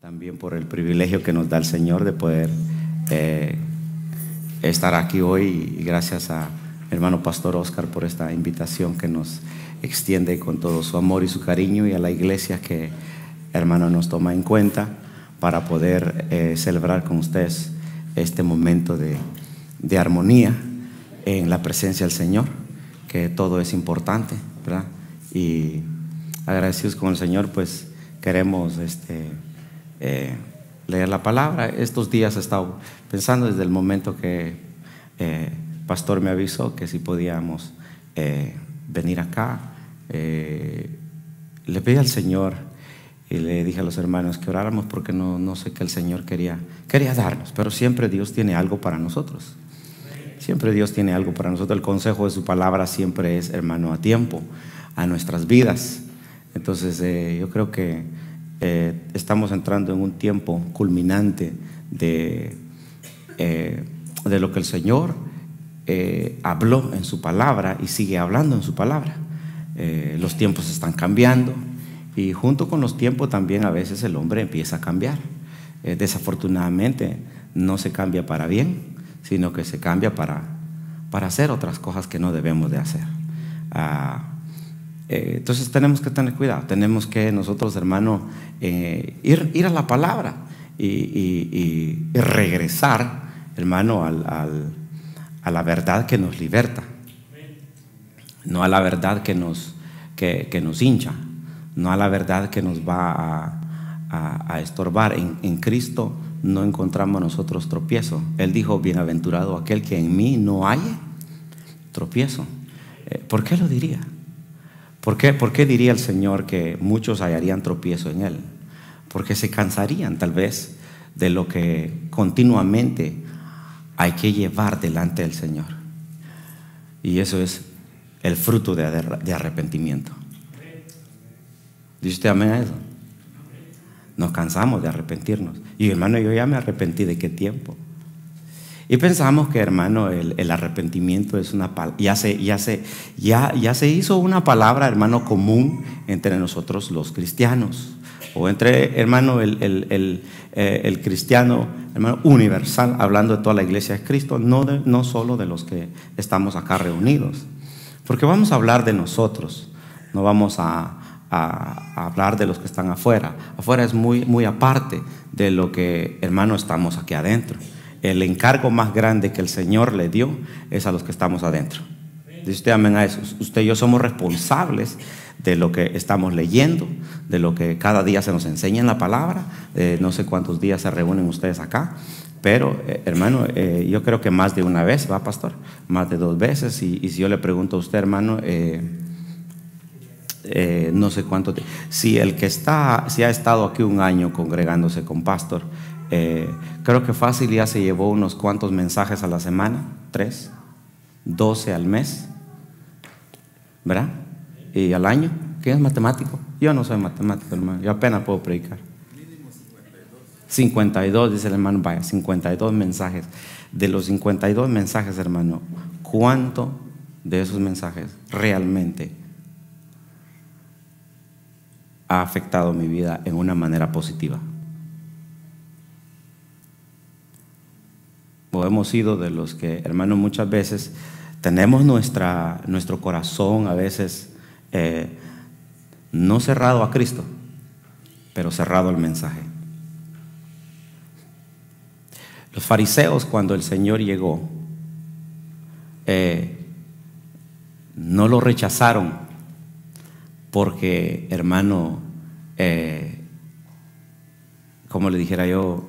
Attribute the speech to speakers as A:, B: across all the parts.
A: también por el privilegio que nos da el Señor de poder eh, estar aquí hoy y gracias a mi hermano Pastor Oscar por esta invitación que nos extiende con todo su amor y su cariño y a la iglesia que hermano nos toma en cuenta para poder eh, celebrar con ustedes este momento de, de armonía en la presencia del Señor, que todo es importante, ¿verdad? Y agradecidos con el Señor, pues queremos este, eh, leer la palabra. Estos días he estado pensando desde el momento que eh, pastor me avisó que si podíamos eh, venir acá. Eh, le pedí al Señor y le dije a los hermanos que oráramos porque no, no sé qué el Señor quería, quería darnos, pero siempre Dios tiene algo para nosotros. Siempre Dios tiene algo para nosotros. El consejo de su palabra siempre es, hermano, a tiempo, a nuestras vidas. Entonces, yo creo que eh, estamos entrando en un tiempo culminante de, eh, de lo que el Señor eh, habló en su palabra y sigue hablando en su palabra. los tiempos están cambiando y junto con los tiempos también a veces el hombre empieza a cambiar. desafortunadamente no se cambia para bien, sino que se cambia para, para hacer otras cosas que no debemos de hacer. Ah, eh, entonces tenemos que tener cuidado, tenemos que nosotros, hermano, eh, ir, a la palabra y, regresar, hermano, a la verdad que nos liberta, no a la verdad que nos, que, nos hincha, no a la verdad que nos va a, estorbar. En, Cristo no encontramos nosotros tropiezo. Él dijo, bienaventurado aquel que en mí no halle tropiezo. Eh, ¿Por qué lo diría? ¿Por qué, diría el Señor que muchos hallarían tropiezo en Él? Porque se cansarían tal vez de lo que continuamente hay que llevar delante del Señor. Y eso es el fruto de, de arrepentimiento. ¿Dice usted amén a eso? Nos cansamos de arrepentirnos. Y hermano, yo ya me arrepentí de qué tiempo. Y pensamos que, hermano, el, arrepentimiento es una ya se, ya, ya se hizo una palabra, hermano, común entre nosotros los cristianos. O entre, hermano, el, eh, cristiano, hermano, universal, hablando de toda la iglesia de Cristo, no, no solo de los que estamos acá reunidos. Porque vamos a hablar de nosotros, no vamos a, hablar de los que están afuera. Afuera es muy, muy aparte de lo que, hermano, estamos aquí adentro el encargo más grande que el Señor le dio es a los que estamos adentro. Dice usted amén a eso. Usted y yo somos responsables de lo que estamos leyendo, de lo que cada día se nos enseña en la palabra. Eh, no sé cuántos días se reúnen ustedes acá, pero eh, hermano, eh, yo creo que más de una vez, va pastor, más de dos veces. Y, y si yo le pregunto a usted, hermano, no sé cuánto, si el que está, si ha estado aquí un año congregándose con pastor, Creo que fácil ya se llevó unos cuantos mensajes a la semana, tres, doce al mes, ¿verdad? Y al año. ¿Quién es matemático? Yo no soy matemático, hermano. Yo apenas puedo predicar. 52, dice el hermano, vaya, 52 mensajes. De los 52 mensajes, hermano, ¿cuánto de esos mensajes realmente ha afectado mi vida en una manera positiva? hemos sido de los que, hermano, muchas veces tenemos nuestra, nuestro corazón a veces eh, no cerrado a Cristo, pero cerrado al mensaje. Los fariseos cuando el Señor llegó, eh, no lo rechazaron porque, hermano, eh, como le dijera yo,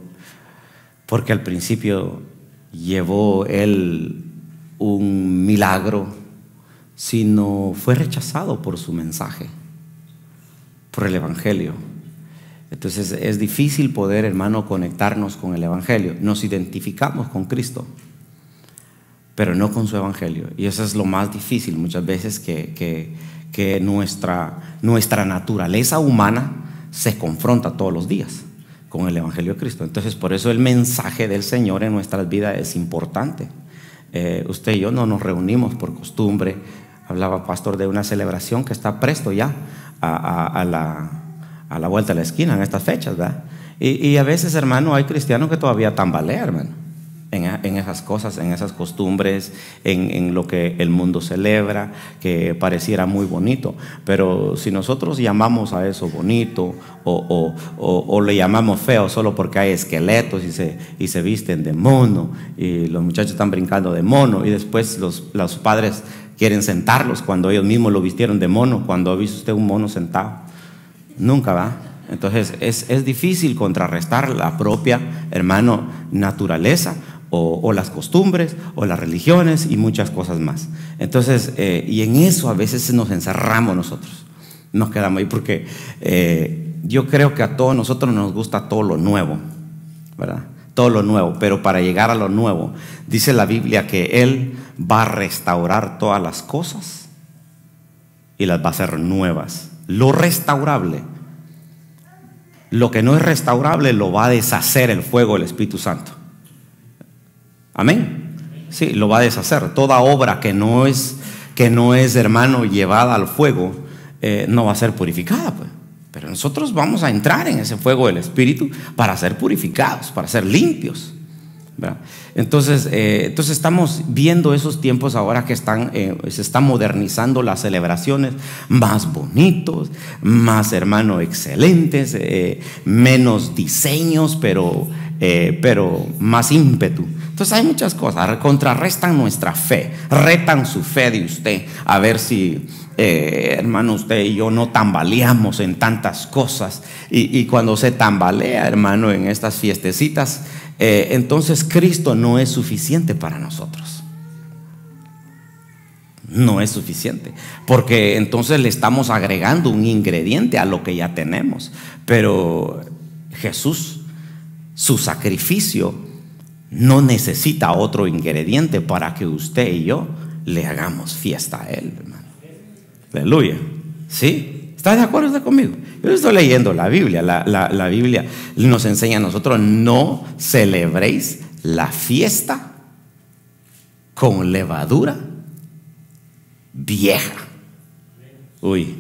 A: porque al principio llevó él un milagro, sino fue rechazado por su mensaje, por el Evangelio. Entonces es difícil poder, hermano, conectarnos con el Evangelio. Nos identificamos con Cristo, pero no con su Evangelio. Y eso es lo más difícil muchas veces que, que, nuestra, nuestra naturaleza humana se confronta todos los días con el Evangelio de Cristo. Entonces, por eso el mensaje del Señor en nuestras vidas es importante. Eh, usted y yo no nos reunimos por costumbre. Hablaba pastor de una celebración que está presto ya a, la, a vuelta de la esquina en estas fechas, ¿verdad? Y, y, a veces, hermano, hay cristianos que todavía tambalean, hermano en, esas cosas, en esas costumbres, en, lo que el mundo celebra, que pareciera muy bonito. Pero si nosotros llamamos a eso bonito o, o, le llamamos feo solo porque hay esqueletos y se, visten de mono y los muchachos están brincando de mono y después los, padres quieren sentarlos cuando ellos mismos lo vistieron de mono, cuando ha visto usted un mono sentado. Nunca va. Entonces es, es, difícil contrarrestar la propia, hermano, naturaleza o, las costumbres, o las religiones y muchas cosas más. Entonces, eh, y en eso a veces nos encerramos nosotros, nos quedamos ahí, porque eh, yo creo que a todos nosotros nos gusta todo lo nuevo, ¿verdad? Todo lo nuevo, pero para llegar a lo nuevo, dice la Biblia que Él va a restaurar todas las cosas y las va a hacer nuevas. Lo restaurable, lo que no es restaurable, lo va a deshacer el fuego del Espíritu Santo. Amén. Sí, lo va a deshacer. Toda obra que no es, que no es hermano, llevada al fuego, eh, no va a ser purificada. Pues. Pero nosotros vamos a entrar en ese fuego del Espíritu para ser purificados, para ser limpios. Entonces, eh, entonces estamos viendo esos tiempos ahora que están, eh, se están modernizando las celebraciones más bonitos, más hermano excelentes, menos diseños, pero más ímpetu. Entonces hay muchas cosas, contrarrestan nuestra fe, retan su fe de usted, a ver si, eh, hermano, usted y yo no tambaleamos en tantas cosas. Y, cuando se tambalea, hermano, en estas fiestecitas, eh, entonces Cristo no es suficiente para nosotros. No es suficiente, porque entonces le estamos agregando un ingrediente a lo que ya tenemos. Pero Jesús, su sacrificio, no necesita otro ingrediente para que usted y yo le hagamos fiesta a Él, hermano. Aleluya. ¿Sí? ¿Está de acuerdo conmigo? Yo estoy leyendo la Biblia. La, la Biblia nos enseña a nosotros, no celebréis la fiesta con levadura vieja. Uy.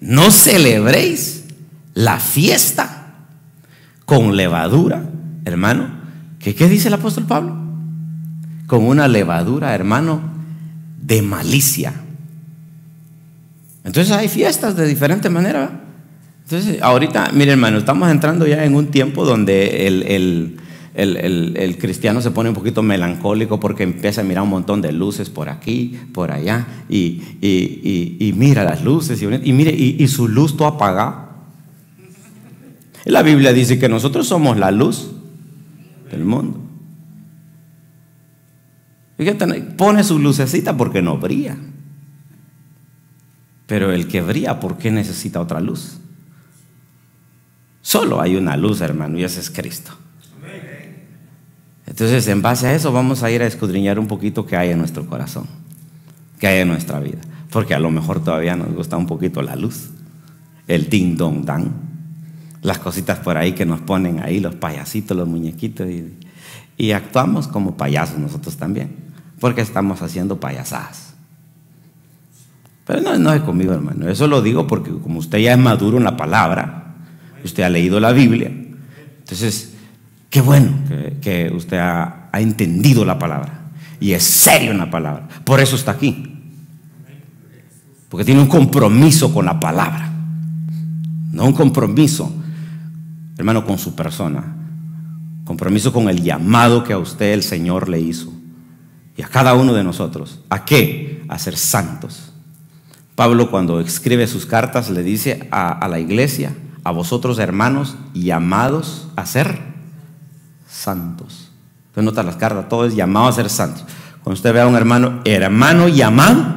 A: No celebréis la fiesta con levadura, hermano, ¿Qué, ¿Qué dice el apóstol Pablo? Con una levadura, hermano, de malicia. Entonces hay fiestas de diferente manera. Entonces, ahorita, mire, hermano, estamos entrando ya en un tiempo donde el, cristiano se pone un poquito melancólico porque empieza a mirar un montón de luces por aquí, por allá, y, mira las luces, y, mire, y, su luz todo apagada. La Biblia dice que nosotros somos la luz del mundo. pone su lucecita porque no brilla. Pero el que brilla, ¿por qué necesita otra luz? Solo hay una luz, hermano, y ese es Cristo. Entonces, en base a eso, vamos a ir a escudriñar un poquito qué hay en nuestro corazón, qué hay en nuestra vida. Porque a lo mejor todavía nos gusta un poquito la luz, el ding dong dang las cositas por ahí que nos ponen ahí, los payasitos, los muñequitos, y, actuamos como payasos nosotros también, porque estamos haciendo payasadas. Pero no, es conmigo, hermano. Eso lo digo porque como usted ya es maduro en la palabra, usted ha leído la Biblia, entonces, qué bueno que, usted ha, ha entendido la palabra y es serio en la palabra. Por eso está aquí. Porque tiene un compromiso con la palabra. No un compromiso hermano, con su persona. Compromiso con el llamado que a usted el Señor le hizo. Y a cada uno de nosotros. ¿A qué? A ser santos. Pablo cuando escribe sus cartas le dice a, la iglesia, a vosotros hermanos, llamados a ser santos. Usted nota las cartas, todo es llamado a ser santos. Cuando usted ve a un hermano, hermano llamado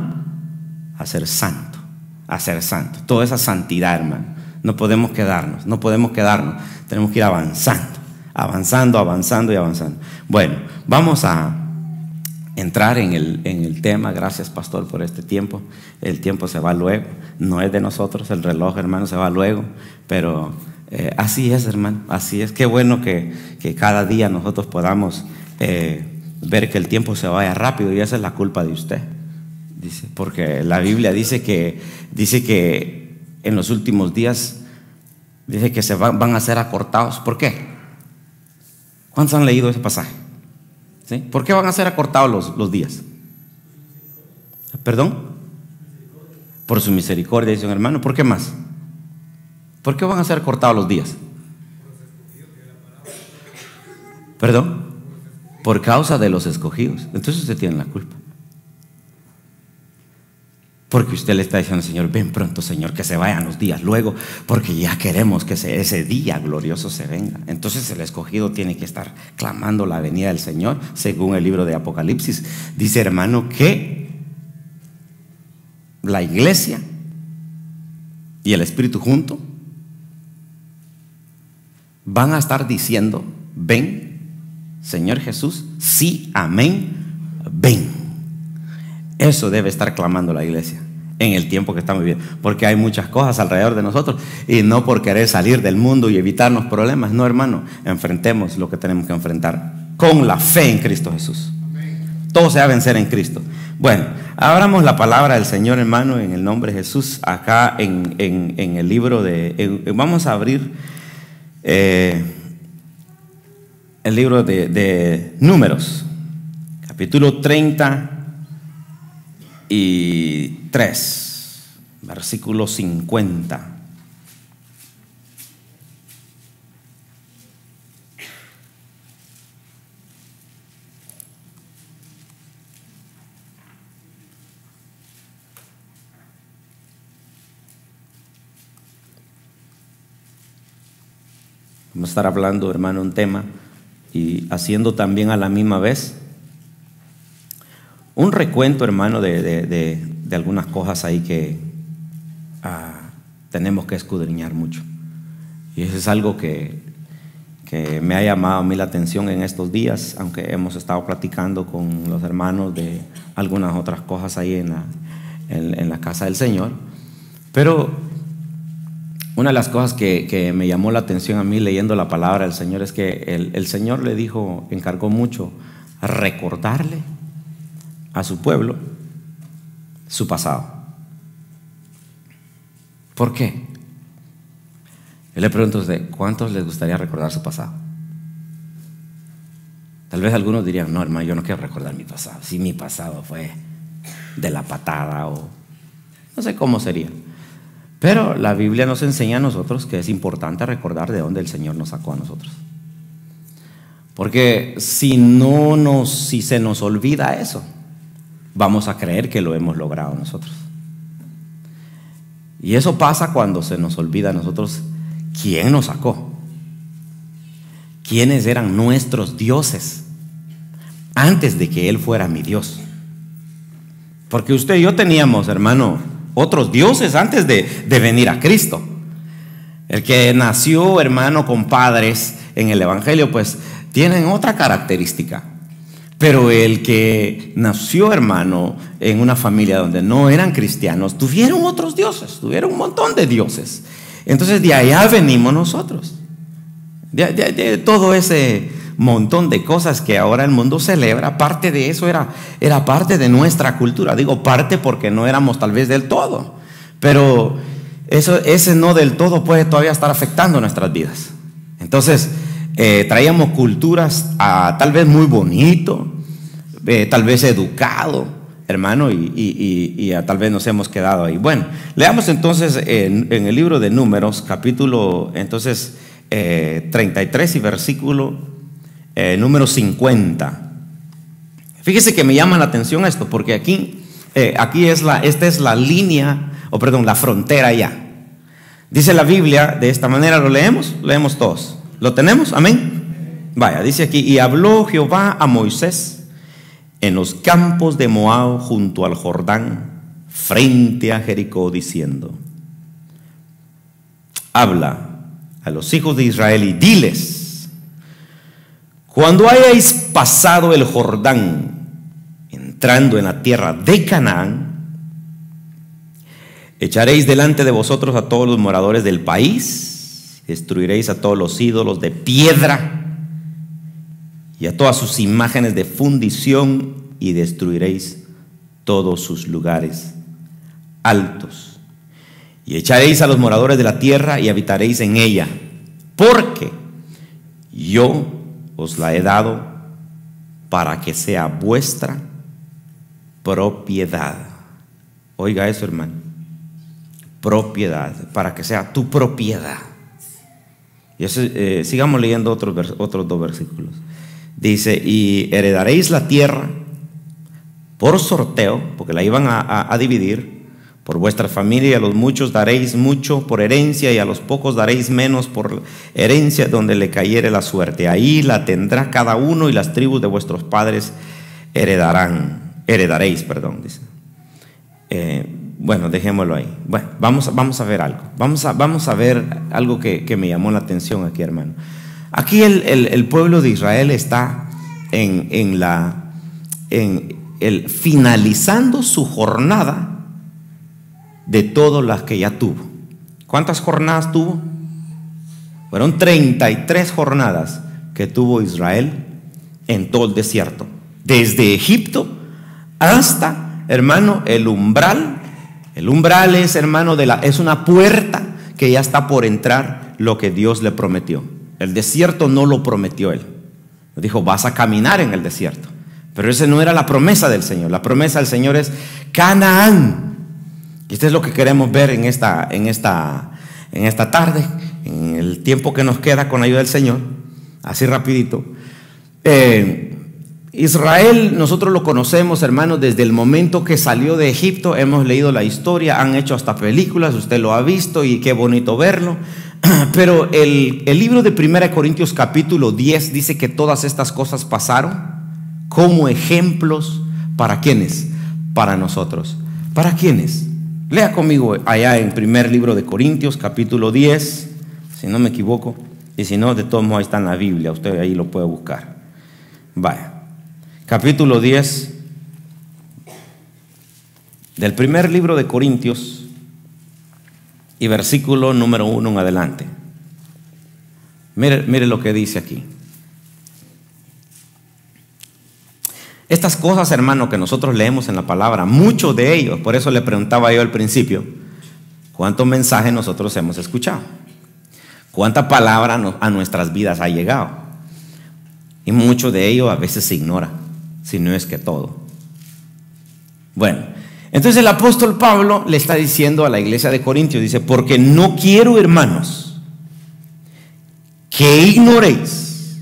A: a ser santo, a ser santo. Toda esa santidad, hermano. No podemos quedarnos, no podemos quedarnos. Tenemos que ir avanzando, avanzando, avanzando y avanzando. Bueno, vamos a entrar en el, en el tema. Gracias, pastor, por este tiempo. El tiempo se va luego. No es de nosotros, el reloj, hermano, se va luego. Pero eh, así es, hermano. Así es. Qué bueno que, cada día nosotros podamos eh, ver que el tiempo se vaya rápido y esa es la culpa de usted. Dice, porque la Biblia dice que, dice que en los últimos días dice que se van, a ser acortados. ¿Por qué? ¿Cuántos han leído ese pasaje? ¿Sí? ¿Por qué van a ser acortados los, los días? ¿Perdón? Por su misericordia, dice un hermano. ¿Por qué más? ¿Por qué van a ser acortados los días? ¿Perdón? Por causa de los escogidos. Entonces usted tiene la culpa. Porque usted le está diciendo, Señor, ven pronto, Señor, que se vayan los días luego, porque ya queremos que ese día glorioso se venga. Entonces el escogido tiene que estar clamando la venida del Señor, según el libro de Apocalipsis. Dice, hermano, que la iglesia y el Espíritu junto van a estar diciendo, ven, Señor Jesús, sí, amén, ven. Eso debe estar clamando la iglesia en el tiempo que estamos viviendo, porque hay muchas cosas alrededor de nosotros y no por querer salir del mundo y evitarnos problemas, no hermano, enfrentemos lo que tenemos que enfrentar con la fe en Cristo Jesús. Todo se va a vencer en Cristo. Bueno, abramos la palabra del Señor, hermano, en el nombre de Jesús, acá en, el libro de... vamos a abrir eh, el libro de, de Números, capítulo 30 y 3, versículo 50. Vamos a estar hablando, hermano, un tema y haciendo también a la misma vez un recuento, hermano, de, algunas cosas ahí que ah, tenemos que escudriñar mucho. Y eso es algo que, me ha llamado a mí la atención en estos días, aunque hemos estado platicando con los hermanos de algunas otras cosas ahí en la, en, la casa del Señor. Pero una de las cosas que, me llamó la atención a mí leyendo la palabra del Señor es que el, el Señor le dijo, encargó mucho, recordarle a su pueblo su pasado. ¿Por qué? Yo le pregunto a usted, ¿cuántos les gustaría recordar su pasado? Tal vez algunos dirían, no, hermano, yo no quiero recordar mi pasado. Si mi pasado fue de la patada o no sé cómo sería. Pero la Biblia nos enseña a nosotros que es importante recordar de dónde el Señor nos sacó a nosotros. Porque si no nos, si se nos olvida eso, vamos a creer que lo hemos logrado nosotros. Y eso pasa cuando se nos olvida a nosotros quién nos sacó, quiénes eran nuestros dioses antes de que Él fuera mi Dios. Porque usted y yo teníamos, hermano, otros dioses antes de, de venir a Cristo. El que nació, hermano, con padres en el Evangelio, pues tienen otra característica. Pero el que nació, hermano, en una familia donde no eran cristianos, tuvieron otros dioses, tuvieron un montón de dioses. Entonces de allá venimos nosotros. De, todo ese montón de cosas que ahora el mundo celebra, parte de eso era, era parte de nuestra cultura. Digo parte porque no éramos tal vez del todo. Pero eso, ese no del todo puede todavía estar afectando nuestras vidas. Entonces, eh, traíamos culturas a, ah, tal vez muy bonito, eh, tal vez educado, hermano, y, ah, tal vez nos hemos quedado ahí. Bueno, leamos entonces en, el libro de Números, capítulo entonces 33 eh, y versículo número 50. Fíjese que me llama la atención esto, porque aquí, aquí es la, esta es la línea, o perdón, la frontera ya. Dice la Biblia de esta manera, lo leemos, leemos todos. ¿Lo tenemos? Amén. Vaya, dice aquí, y habló Jehová a Moisés en los campos de Moab junto al Jordán, frente a Jericó, diciendo, habla a los hijos de Israel y diles, cuando hayáis pasado el Jordán, entrando en la tierra de Canaán, echaréis delante de vosotros a todos los moradores del país, Destruiréis a todos los ídolos de piedra y a todas sus imágenes de fundición y destruiréis todos sus lugares altos. Y echaréis a los moradores de la tierra y habitaréis en ella, porque yo os la he dado para que sea vuestra propiedad. Oiga eso, hermano. Propiedad, para que sea tu propiedad. Y eh, sigamos leyendo otros, otros dos versículos. Dice, y heredaréis la tierra por sorteo, porque la iban a, dividir, por vuestra familia, y a los muchos daréis mucho por herencia, y a los pocos daréis menos por herencia donde le cayere la suerte. Ahí la tendrá cada uno y las tribus de vuestros padres heredarán, heredaréis, perdón, dice. Eh, bueno, dejémoslo ahí. Bueno, vamos, vamos a ver algo. Vamos a, vamos a ver algo que, me llamó la atención aquí, hermano. Aquí el, pueblo de Israel está en, la, en el, finalizando su jornada de todas las que ya tuvo. ¿Cuántas jornadas tuvo? Fueron 33 jornadas que tuvo Israel en todo el desierto. Desde Egipto hasta, hermano, el umbral el umbral es, hermano, de la, es una puerta que ya está por entrar lo que Dios le prometió. El desierto no lo prometió él. Dijo, vas a caminar en el desierto. Pero esa no era la promesa del Señor. La promesa del Señor es Canaán. Y esto es lo que queremos ver en esta, en esta, en esta tarde, en el tiempo que nos queda con la ayuda del Señor. Así rapidito. Eh, Israel, nosotros lo conocemos, hermanos, desde el momento que salió de Egipto, hemos leído la historia, han hecho hasta películas, usted lo ha visto y qué bonito verlo. Pero el, libro de 1 Corintios capítulo 10 dice que todas estas cosas pasaron como ejemplos para quienes, para nosotros. ¿Para quiénes? Lea conmigo allá en primer libro de Corintios capítulo 10, si no me equivoco, y si no, de todos modos ahí está en la Biblia, usted ahí lo puede buscar. Vaya capítulo 10 del primer libro de Corintios y versículo número 1 en adelante. Mire, lo que dice aquí. Estas cosas, hermano, que nosotros leemos en la palabra, muchos de ellos, por eso le preguntaba yo al principio, ¿cuántos mensajes nosotros hemos escuchado? ¿Cuánta palabra a nuestras vidas ha llegado? Y mucho de ellos a veces se ignora si no es que todo. Bueno, entonces el apóstol Pablo le está diciendo a la iglesia de Corintios, dice, porque no quiero, hermanos, que ignoréis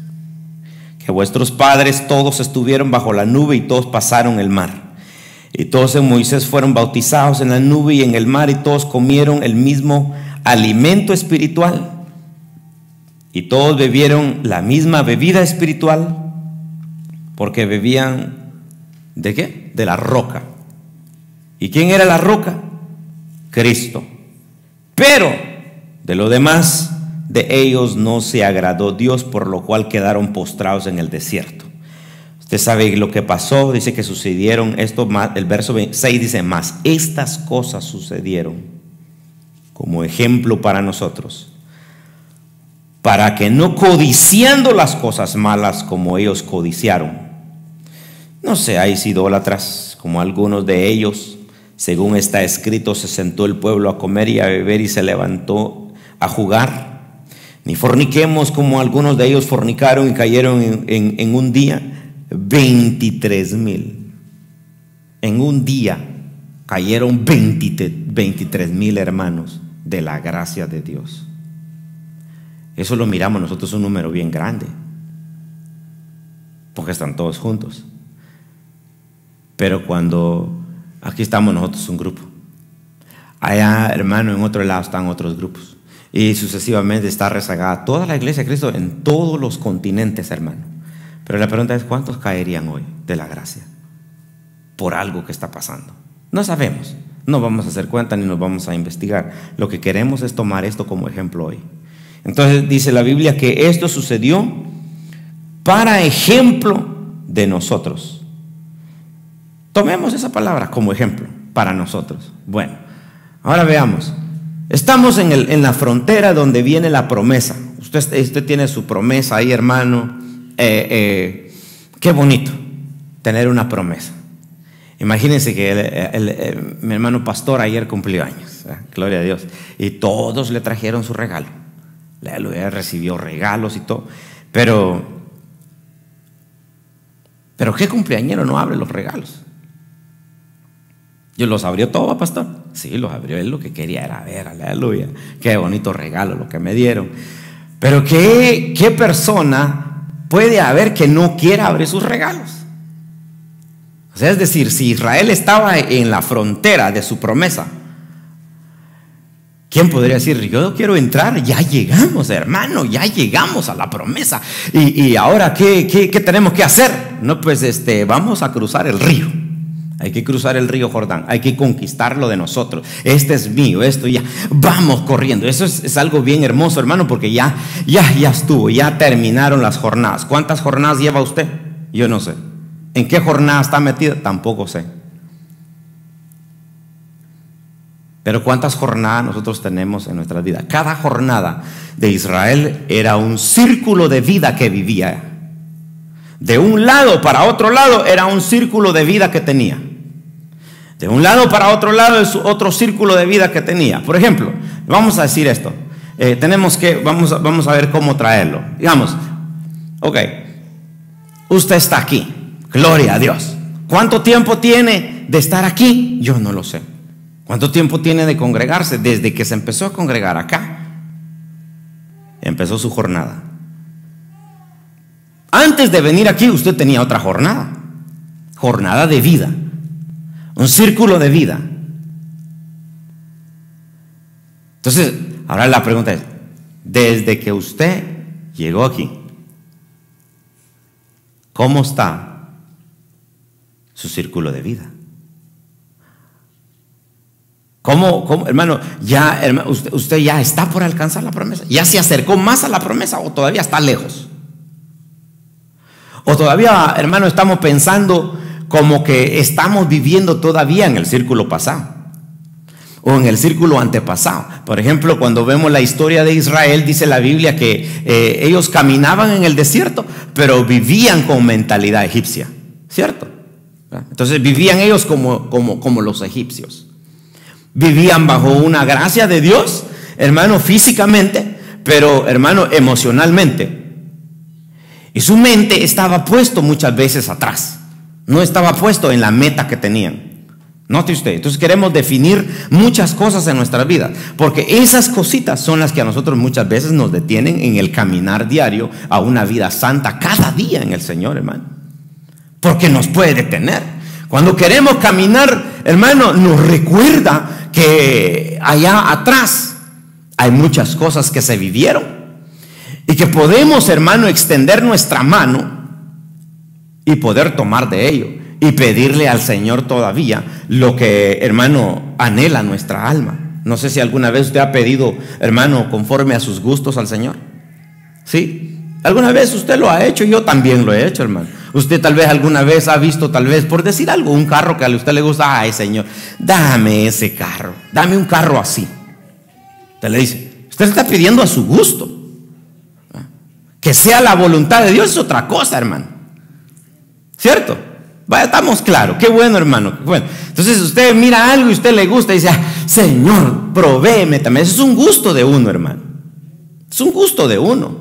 A: que vuestros padres todos estuvieron bajo la nube y todos pasaron el mar. Y todos en Moisés fueron bautizados en la nube y en el mar y todos comieron el mismo alimento espiritual. Y todos bebieron la misma bebida espiritual porque bebían de qué? De la roca. ¿Y quién era la roca? Cristo. Pero de lo demás, de ellos no se agradó Dios, por lo cual quedaron postrados en el desierto. Usted sabe lo que pasó, dice que sucedieron esto, el verso 26 dice más, estas cosas sucedieron como ejemplo para nosotros, para que no codiciando las cosas malas como ellos codiciaron, no seáis idólatras como algunos de ellos. Según está escrito, se sentó el pueblo a comer y a beber y se levantó a jugar. Ni forniquemos como algunos de ellos fornicaron y cayeron en, un día 23 mil. En un día cayeron 23 mil hermanos de la gracia de Dios. Eso lo miramos nosotros un número bien grande, porque están todos juntos. Pero cuando aquí estamos nosotros un grupo, allá hermano en otro lado están otros grupos. Y sucesivamente está rezagada toda la iglesia de Cristo en todos los continentes, hermano. Pero la pregunta es, ¿cuántos caerían hoy de la gracia? Por algo que está pasando. No sabemos, no vamos a hacer cuenta ni nos vamos a investigar. Lo que queremos es tomar esto como ejemplo hoy. Entonces dice la Biblia que esto sucedió para ejemplo de nosotros Tomemos esa palabra como ejemplo para nosotros. Bueno, ahora veamos. Estamos en, la frontera donde viene la promesa. Usted, tiene su promesa ahí, hermano. Eh, eh, qué bonito tener una promesa. Imagínense que eh, mi hermano pastor ayer cumplió años, gloria a Dios, y todos le trajeron su regalo. Le recibió regalos y todo, pero, pero ¿qué cumpleañero no abre los regalos? Yo los abrió todo, pastor. Sí, los abrió. Él lo que quería era ver, aleluya. Qué bonito regalo lo que me dieron. Pero ¿qué, qué persona puede haber que no quiera abrir sus regalos? O sea, es decir, si Israel estaba en la frontera de su promesa, ¿Quién podría decir, yo quiero entrar? Ya llegamos, hermano, ya llegamos a la promesa. ¿Y, ahora ¿qué, qué, qué tenemos que hacer? No, pues este, vamos a cruzar el río. Hay que cruzar el río Jordán, hay que conquistarlo de nosotros. Este es mío, esto ya. Vamos corriendo. Eso es, algo bien hermoso, hermano, porque ya, ya, ya estuvo, ya terminaron las jornadas. ¿Cuántas jornadas lleva usted? Yo no sé. ¿En qué jornada está metida? Tampoco sé. Pero ¿cuántas jornadas nosotros tenemos en nuestra vida? Cada jornada de Israel era un círculo de vida que vivía de un lado para otro lado era un círculo de vida que tenía. De un lado para otro lado es otro círculo de vida que tenía. Por ejemplo, vamos a decir esto. Eh, tenemos que, vamos, vamos a ver cómo traerlo. Digamos, ok, usted está aquí. Gloria a Dios. ¿Cuánto tiempo tiene de estar aquí? Yo no lo sé. ¿Cuánto tiempo tiene de congregarse? Desde que se empezó a congregar acá, empezó su jornada. Antes de venir aquí usted tenía otra jornada, jornada de vida, un círculo de vida. Entonces, ahora la pregunta es, desde que usted llegó aquí, ¿cómo está su círculo de vida? ¿Cómo, cómo hermano, ya, usted ya está por alcanzar la promesa? ¿Ya se acercó más a la promesa o todavía está lejos? O todavía, hermano, estamos pensando como que estamos viviendo todavía en el círculo pasado o en el círculo antepasado. Por ejemplo, cuando vemos la historia de Israel, dice la Biblia que eh, ellos caminaban en el desierto, pero vivían con mentalidad egipcia, ¿cierto? Entonces vivían ellos como, como, como los egipcios. Vivían bajo una gracia de Dios, hermano, físicamente, pero hermano, emocionalmente y su mente estaba puesto muchas veces atrás. No estaba puesto en la meta que tenían. Note usted, entonces queremos definir muchas cosas en nuestra vida, porque esas cositas son las que a nosotros muchas veces nos detienen en el caminar diario a una vida santa cada día en el Señor, hermano. Porque nos puede detener. Cuando queremos caminar, hermano, nos recuerda que allá atrás hay muchas cosas que se vivieron que podemos, hermano, extender nuestra mano y poder tomar de ello y pedirle al Señor todavía lo que, hermano, anhela nuestra alma. No sé si alguna vez usted ha pedido, hermano, conforme a sus gustos al Señor. ¿Sí? Alguna vez usted lo ha hecho, yo también lo he hecho, hermano. Usted tal vez alguna vez ha visto, tal vez, por decir algo, un carro que a usted le gusta, ay Señor, dame ese carro, dame un carro así. Usted le dice, usted está pidiendo a su gusto. Que sea la voluntad de Dios es otra cosa, hermano. ¿Cierto? estamos claros. Qué bueno, hermano. Bueno, entonces usted mira algo y usted le gusta y dice, ah, Señor, provéeme también. es un gusto de uno, hermano. Es un gusto de uno.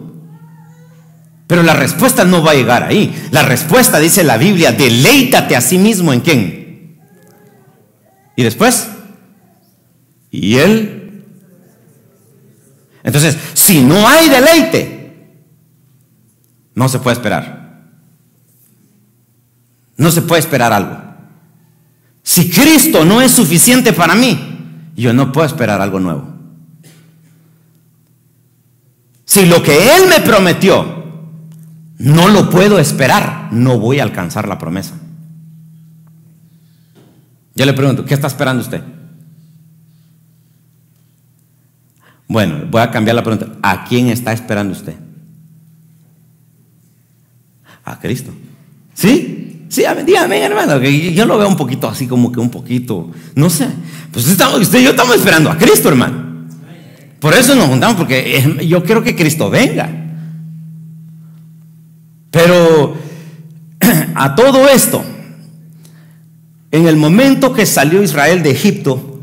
A: Pero la respuesta no va a llegar ahí. La respuesta, dice la Biblia, deleítate a sí mismo en quién. Y después, y él. Entonces, si no hay deleite, no se puede esperar. No se puede esperar algo. Si Cristo no es suficiente para mí, yo no puedo esperar algo nuevo. Si lo que Él me prometió no lo puedo esperar, no voy a alcanzar la promesa. Yo le pregunto, ¿qué está esperando usted? Bueno, voy a cambiar la pregunta. ¿A quién está esperando usted? a Cristo. ¿Sí? Sí, dígame, hermano, que yo lo veo un poquito así como que un poquito, no sé. Pues estamos, yo estamos esperando a Cristo, hermano. Por eso nos juntamos, porque yo quiero que Cristo venga. Pero a todo esto, en el momento que salió Israel de Egipto,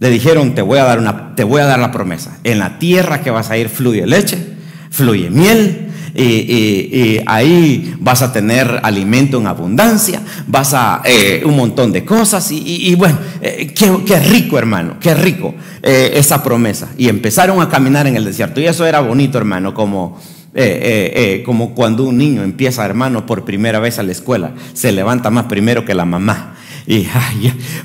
A: le dijeron, te voy a dar, una, te voy a dar la promesa. En la tierra que vas a ir fluye leche, fluye miel, y ahí vas a tener alimento en abundancia, vas a eh, un montón de cosas y, bueno, eh, qué, rico hermano, qué rico eh, esa promesa. Y empezaron a caminar en el desierto y eso era bonito hermano, como... como cuando un niño empieza, hermano, por primera vez a la escuela, se levanta más primero que la mamá. Y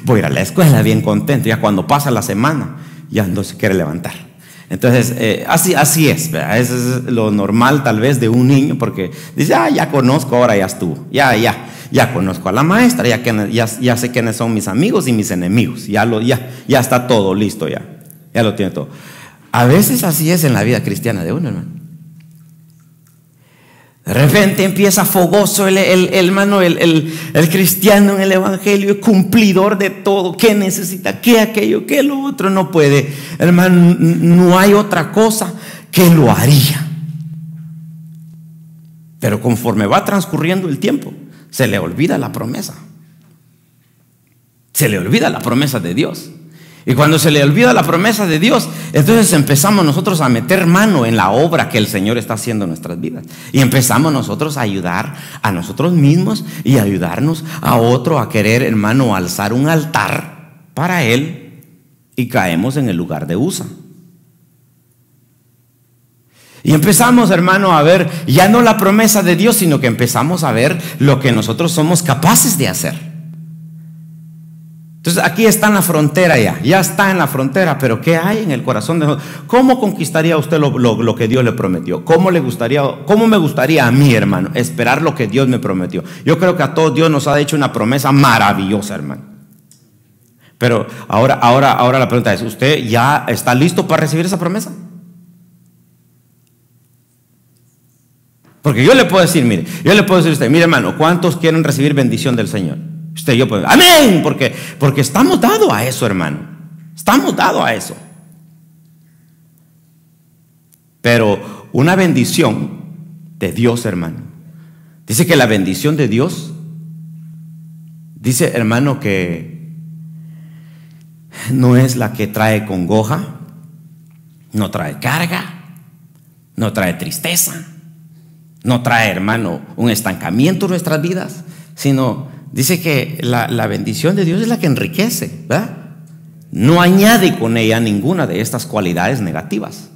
A: voy a ir a la escuela bien contento. Ya cuando pasa la semana, ya no se quiere levantar. Entonces, eh, así, así es, Eso es lo normal tal vez de un niño, porque dice, ah, ya conozco, ahora ya estuvo, ya, ya, ya conozco a la maestra, ya, ya, ya sé quiénes son mis amigos y mis enemigos, ya, lo, ya, ya está todo listo, ya, ya lo tiene todo. A veces así es en la vida cristiana de uno, hermano. De repente empieza fogoso el, el, el hermano, el, cristiano en el Evangelio, cumplidor de todo, que necesita, qué aquello, que lo otro no puede. Hermano, no hay otra cosa que lo haría. Pero conforme va transcurriendo el tiempo, se le olvida la promesa. Se le olvida la promesa de Dios. Y cuando se le olvida la promesa de Dios, entonces empezamos nosotros a meter mano en la obra que el Señor está haciendo en nuestras vidas. Y empezamos nosotros a ayudar a nosotros mismos y ayudarnos a otro a querer, hermano, alzar un altar para Él y caemos en el lugar de USA. Y empezamos, hermano, a ver ya no la promesa de Dios, sino que empezamos a ver lo que nosotros somos capaces de hacer. Entonces aquí está en la frontera ya, ya está en la frontera, pero ¿qué hay en el corazón de nosotros? ¿Cómo conquistaría usted lo, que Dios le prometió? ¿Cómo, le gustaría, ¿Cómo me gustaría a mí, hermano, esperar lo que Dios me prometió? Yo creo que a todos Dios nos ha hecho una promesa maravillosa, hermano. Pero ahora, ahora, ahora la pregunta es, ¿usted ya está listo para recibir esa promesa? Porque yo le puedo decir, mire, yo le puedo decir a usted, mire hermano, ¿cuántos quieren recibir bendición del Señor? Usted yo podemos, amén, porque, porque estamos dados a eso, hermano. Estamos dados a eso. Pero una bendición de Dios, hermano. Dice que la bendición de Dios, dice hermano que no es la que trae congoja, no trae carga, no trae tristeza, no trae, hermano, un estancamiento en nuestras vidas, sino Dice que la, bendición de Dios es la que enriquece, ¿verdad? No añade con ella ninguna de estas cualidades negativas.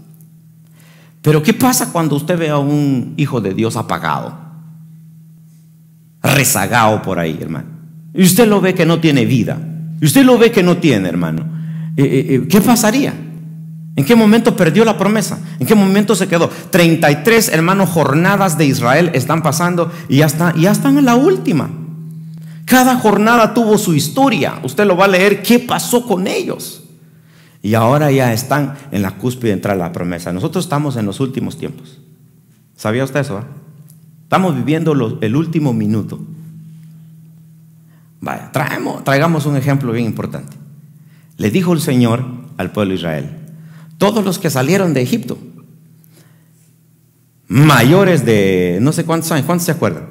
A: Pero ¿qué pasa cuando usted ve a un hijo de Dios apagado? Rezagado por ahí, hermano. Y usted lo ve que no tiene vida. Y usted lo ve que no tiene, hermano. Eh, eh, eh, ¿Qué pasaría? ¿En qué momento perdió la promesa? ¿En qué momento se quedó? 33, hermanos, jornadas de Israel están pasando y ya, ya están en la última. Cada jornada tuvo su historia. Usted lo va a leer qué pasó con ellos. Y ahora ya están en la cúspide de entrar la promesa. Nosotros estamos en los últimos tiempos. ¿Sabía usted eso? Ah? Estamos viviendo el último minuto. Vaya, traigamos un ejemplo bien importante. Le dijo el Señor al pueblo de Israel, todos los que salieron de Egipto, mayores de no sé cuántos años, ¿cuántos se acuerdan?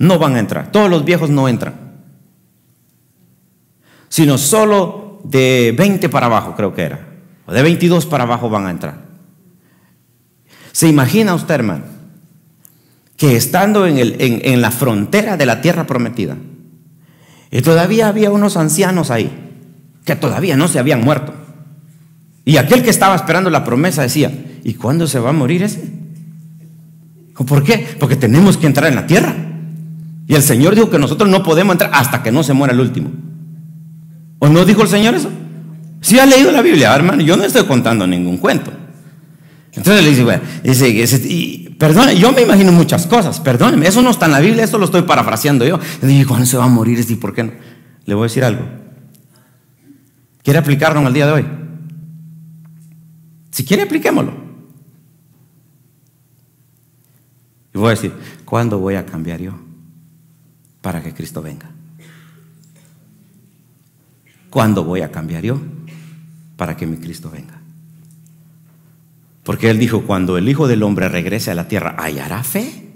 A: no van a entrar. Todos los viejos no entran. Sino solo de 20 para abajo, creo que era. O de 22 para abajo van a entrar. ¿Se imagina usted, hermano, que estando en, en la frontera de la tierra prometida, y todavía había unos ancianos ahí, que todavía no se habían muerto? Y aquel que estaba esperando la promesa decía, ¿y cuándo se va a morir ese? por qué? Porque tenemos que entrar en la tierra. Y el Señor dijo que nosotros no podemos entrar hasta que no se muera el último. ¿O no dijo el Señor eso? Si ha leído la Biblia, hermano, yo no estoy contando ningún cuento. Entonces le dice, bueno, dice, y, perdón, yo me imagino muchas cosas, perdóneme eso no está en la Biblia, eso lo estoy parafraseando yo. Yo dije, ¿cuándo se va a morir? ¿Y por qué no? Le voy a decir algo. ¿Quiere aplicarlo en el día de hoy? Si quiere, apliquémoslo. Y voy a decir, ¿cuándo voy a cambiar yo? para que Cristo venga? ¿Cuándo voy a cambiar yo para que mi Cristo venga? Porque Él dijo, cuando el Hijo del Hombre regrese a la tierra, ¿hallará fe?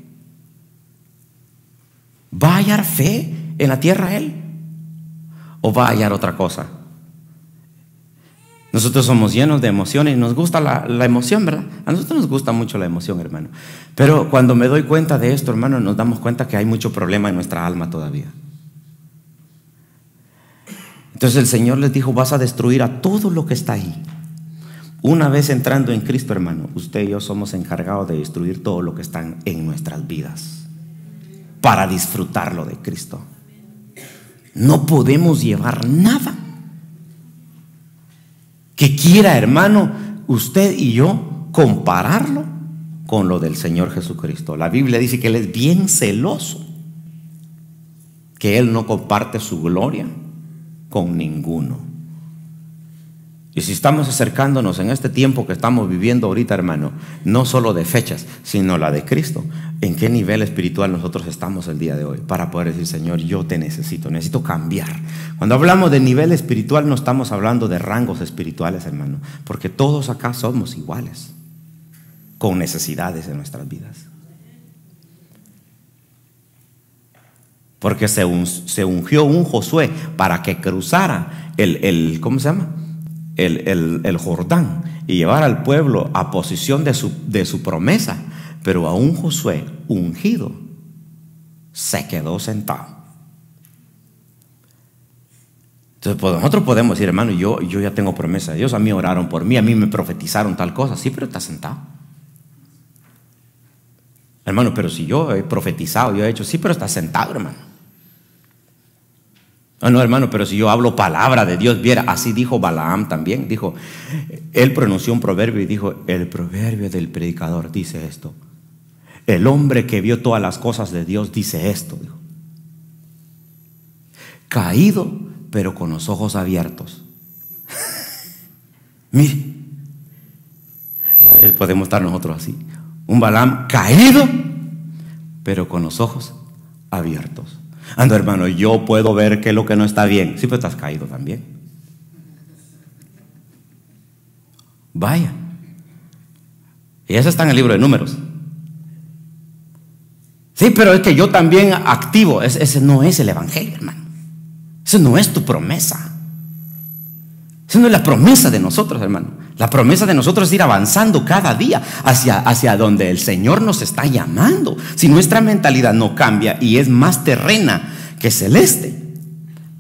A: ¿Va a hallar fe en la tierra Él? ¿O va a hallar otra cosa? Nosotros somos llenos de emociones y nos gusta la, la, emoción, ¿verdad? A nosotros nos gusta mucho la emoción, hermano. Pero cuando me doy cuenta de esto, hermano, nos damos cuenta que hay mucho problema en nuestra alma todavía. Entonces el Señor les dijo, vas a destruir a todo lo que está ahí. Una vez entrando en Cristo, hermano, usted y yo somos encargados de destruir todo lo que está en nuestras vidas para disfrutarlo de Cristo. No podemos llevar nada que quiera, hermano, usted y yo compararlo con lo del Señor Jesucristo. La Biblia dice que Él es bien celoso, que Él no comparte su gloria con ninguno. Y si estamos acercándonos en este tiempo que estamos viviendo ahorita, hermano, no solo de fechas, sino la de Cristo, ¿en qué nivel espiritual nosotros estamos el día de hoy para poder decir, Señor, yo te necesito, necesito cambiar? Cuando hablamos de nivel espiritual no estamos hablando de rangos espirituales, hermano, porque todos acá somos iguales, con necesidades en nuestras vidas. Porque se, ungió un Josué para que cruzara el, el ¿cómo se llama? el, Jordán y llevar al pueblo a posición de su, de su promesa, pero aún Josué ungido se quedó sentado. Entonces pues, nosotros podemos decir, hermano, yo, yo ya tengo promesa de Dios, a mí oraron por mí, a mí me profetizaron tal cosa, sí, pero está sentado. Hermano, pero si yo he profetizado, yo he hecho, sí, pero está sentado, hermano. Ah, no, hermano, pero si yo hablo palabra de Dios, viera, así dijo Balaam también, dijo, él pronunció un proverbio y dijo, el proverbio del predicador dice esto. El hombre que vio todas las cosas de Dios dice esto, dijo. Caído, pero con los ojos abiertos. Mire, a podemos estar nosotros así. Un Balaam caído, pero con los ojos abiertos ando ah, hermano, yo puedo ver que lo que no está bien. Sí, pero estás caído también. Vaya. Y eso está en el libro de números. Sí, pero es que yo también activo. Ese, ese no es el Evangelio, hermano. ese no es tu promesa. Esa no es la promesa de nosotros, hermano. La promesa de nosotros es ir avanzando cada día hacia, hacia donde el Señor nos está llamando. Si nuestra mentalidad no cambia y es más terrena que celeste,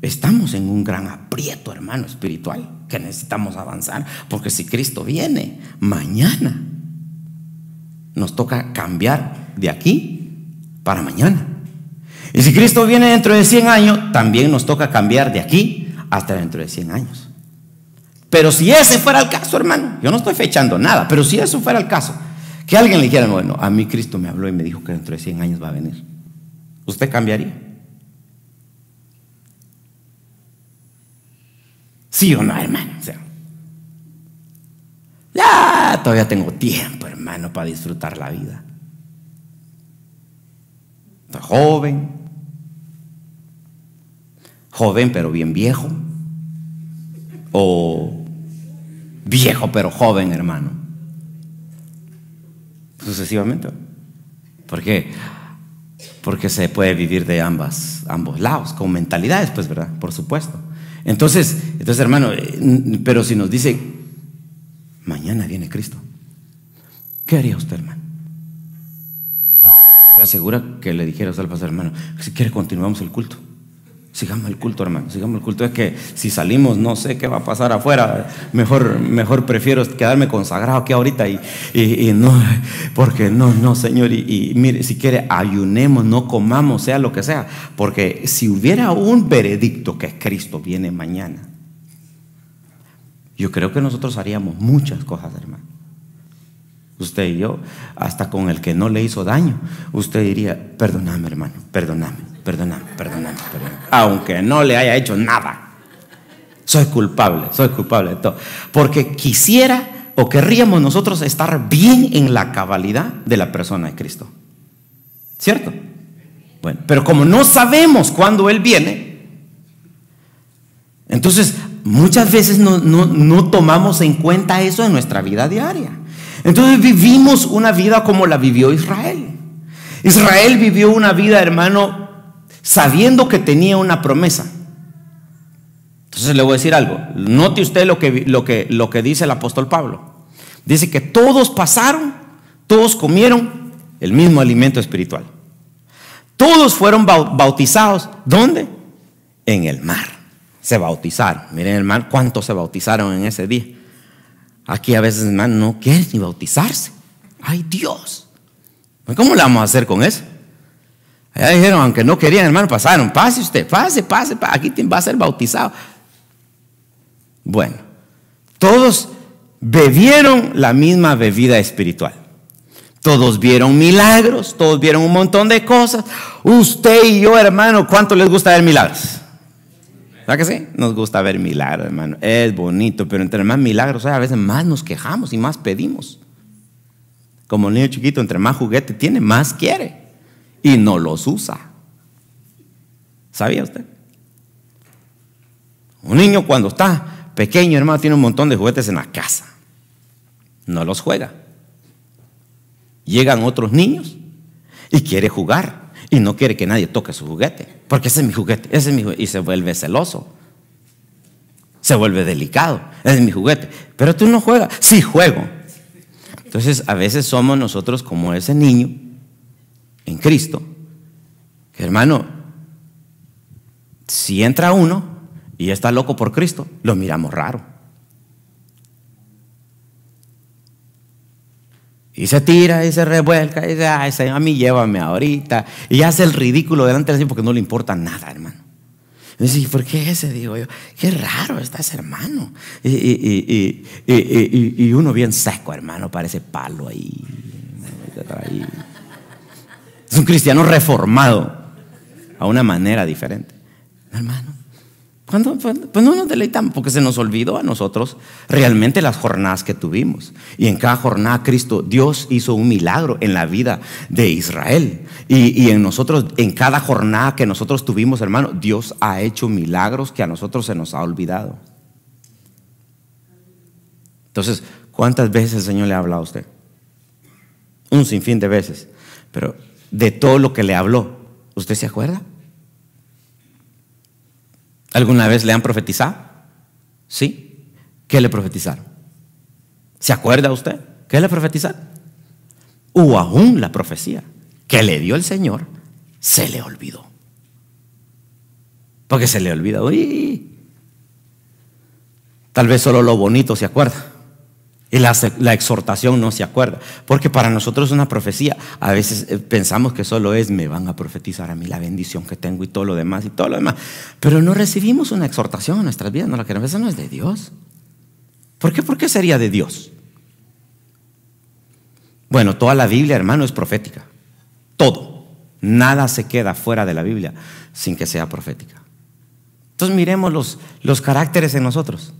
A: estamos en un gran aprieto, hermano, espiritual, que necesitamos avanzar. Porque si Cristo viene mañana, nos toca cambiar de aquí para mañana. Y si Cristo viene dentro de 100 años, también nos toca cambiar de aquí hasta dentro de 100 años. Pero si ese fuera el caso, hermano, yo no estoy fechando nada, pero si eso fuera el caso, que alguien le dijera, bueno, a mí Cristo me habló y me dijo que dentro de 100 años va a venir, ¿usted cambiaría? ¿Sí o no, hermano? ya todavía tengo tiempo, hermano, para disfrutar la vida. Estoy joven, joven pero bien viejo o viejo pero joven, hermano. Sucesivamente. ¿Por qué? Porque se puede vivir de ambos lados, con mentalidades, pues, ¿verdad? Por supuesto. Entonces, entonces, hermano, eh, pero si nos dice, mañana viene Cristo, ¿qué haría usted, hermano? asegura que le dijera al pastor, hermano, si quiere continuamos el culto. Sigamos el culto, hermano. Sigamos el culto. Es que si salimos, no sé qué va a pasar afuera. Mejor, mejor prefiero quedarme consagrado aquí ahorita y, no, porque no, no, Señor. Y, mire, si quiere, ayunemos, no comamos, sea lo que sea. Porque si hubiera un veredicto que Cristo viene mañana, yo creo que nosotros haríamos muchas cosas, hermano. Usted y yo, hasta con el que no le hizo daño, usted diría, perdóname, hermano, perdóname perdóname, perdóname, perdóname. Aunque no le haya hecho nada. Soy culpable, soy culpable de todo. Porque quisiera o querríamos nosotros estar bien en la cabalidad de la persona de Cristo. ¿Cierto? Bueno, pero como no sabemos cuándo Él viene, entonces muchas veces no, no tomamos en cuenta eso en nuestra vida diaria. Entonces vivimos una vida como la vivió Israel. Israel vivió una vida, hermano, sabiendo que tenía una promesa. Entonces le voy a decir algo. Note usted lo que, lo que, lo que dice el apóstol Pablo. Dice que todos pasaron, todos comieron el mismo alimento espiritual. Todos fueron bautizados. ¿Dónde? En el mar. Se bautizaron. Miren, mar cuántos se bautizaron en ese día. Aquí a veces, hermano, no quieren ni bautizarse. ¡Ay, Dios! ¿Cómo le vamos a hacer con eso? Allá dijeron, aunque no querían, hermano, pasaron. Pase usted, pase, pase, aquí va a ser bautizado. Bueno, todos bebieron la misma bebida espiritual. Todos vieron milagros, todos vieron un montón de cosas. Usted y yo, hermano, ¿cuánto les gusta ver milagros? ¿Verdad que sí? Nos gusta ver milagros, hermano. Es bonito, pero entre más milagros hay, a veces más nos quejamos y más pedimos. Como el niño chiquito, entre más juguete tiene, más quiere y no los usa. ¿Sabía usted? Un niño cuando está pequeño, hermano, tiene un montón de juguetes en la casa. No los juega. Llegan otros niños y quiere jugar y no quiere que nadie toque su juguete, porque ese es mi juguete, ese es mi y se vuelve celoso. Se vuelve delicado, ese es mi juguete, pero tú no juegas, sí juego. Entonces, a veces somos nosotros como ese niño en Cristo, que hermano, si entra uno y está loco por Cristo, lo miramos raro. Y se tira y se revuelca y dice, ay, a mí llévame ahorita. Y hace el ridículo delante de sí porque no le importa nada, hermano. Y dice, ¿y por qué ese? Digo yo, qué raro está ese hermano. Y, uno bien seco, hermano, parece palo ahí. ahí. Es un cristiano reformado a una manera diferente. Hermano, cuando, pues no nos deleitamos, porque se nos olvidó a nosotros realmente las jornadas que tuvimos. Y en cada jornada, Cristo, Dios hizo un milagro en la vida de Israel. Y, y en nosotros, en cada jornada que nosotros tuvimos, hermano, Dios ha hecho milagros que a nosotros se nos ha olvidado. Entonces, ¿cuántas veces el Señor le ha hablado a usted? Un sinfín de veces. Pero de todo lo que le habló. ¿Usted se acuerda? ¿Alguna vez le han profetizado? ¿Sí? ¿Qué le profetizaron? ¿Se acuerda usted? ¿Qué le profetizaron? O aún la profecía que le dio el Señor se le olvidó. Porque se le olvidó? tal vez solo lo bonito se acuerda. Y la, exhortación no se acuerda, porque para nosotros es una profecía, a veces eh, pensamos que solo es, me van a profetizar a mí la bendición que tengo y todo lo demás y todo lo demás, pero no recibimos una exhortación en nuestras vidas, no la queremos, no es de Dios. ¿Por qué? ¿Por qué sería de Dios? Bueno, toda la Biblia, hermano, es profética, todo, nada se queda fuera de la Biblia sin que sea profética. Entonces miremos los, los caracteres en nosotros.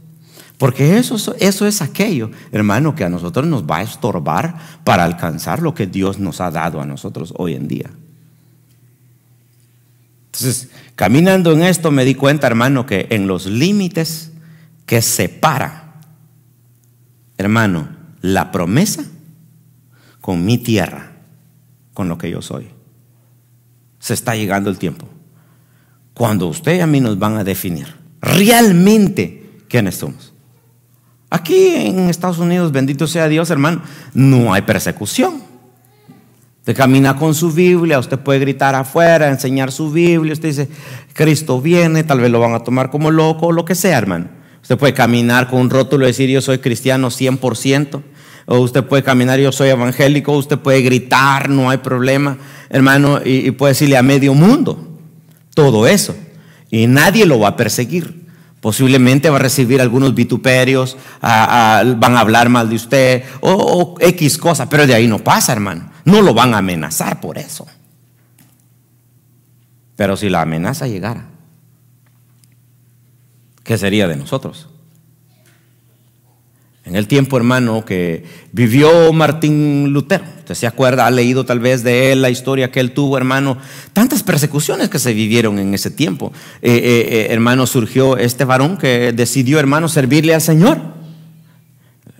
A: Porque eso, eso es aquello, hermano, que a nosotros nos va a estorbar para alcanzar lo que Dios nos ha dado a nosotros hoy en día. Entonces, caminando en esto me di cuenta, hermano, que en los límites que separa, hermano, la promesa con mi tierra, con lo que yo soy. Se está llegando el tiempo. Cuando usted y a mí nos van a definir realmente quiénes somos. Aquí en Estados Unidos, bendito sea Dios, hermano, no hay persecución. Usted camina con su Biblia, usted puede gritar afuera, enseñar su Biblia, usted dice, Cristo viene, tal vez lo van a tomar como loco, o lo que sea, hermano. Usted puede caminar con un rótulo y decir, yo soy cristiano 100%, o usted puede caminar, yo soy evangélico, usted puede gritar, no hay problema, hermano, y, y puede decirle a medio mundo todo eso. Y nadie lo va a perseguir. Posiblemente va a recibir algunos vituperios, van a hablar mal de usted o, o X cosas, pero de ahí no pasa, hermano. No lo van a amenazar por eso. Pero si la amenaza llegara, ¿qué sería de nosotros? en el tiempo, hermano, que vivió Martín Lutero. Usted se acuerda, ha leído tal vez de él la historia que él tuvo, hermano. Tantas persecuciones que se vivieron en ese tiempo. Eh, eh, eh, hermano, surgió este varón que decidió, hermano, servirle al Señor.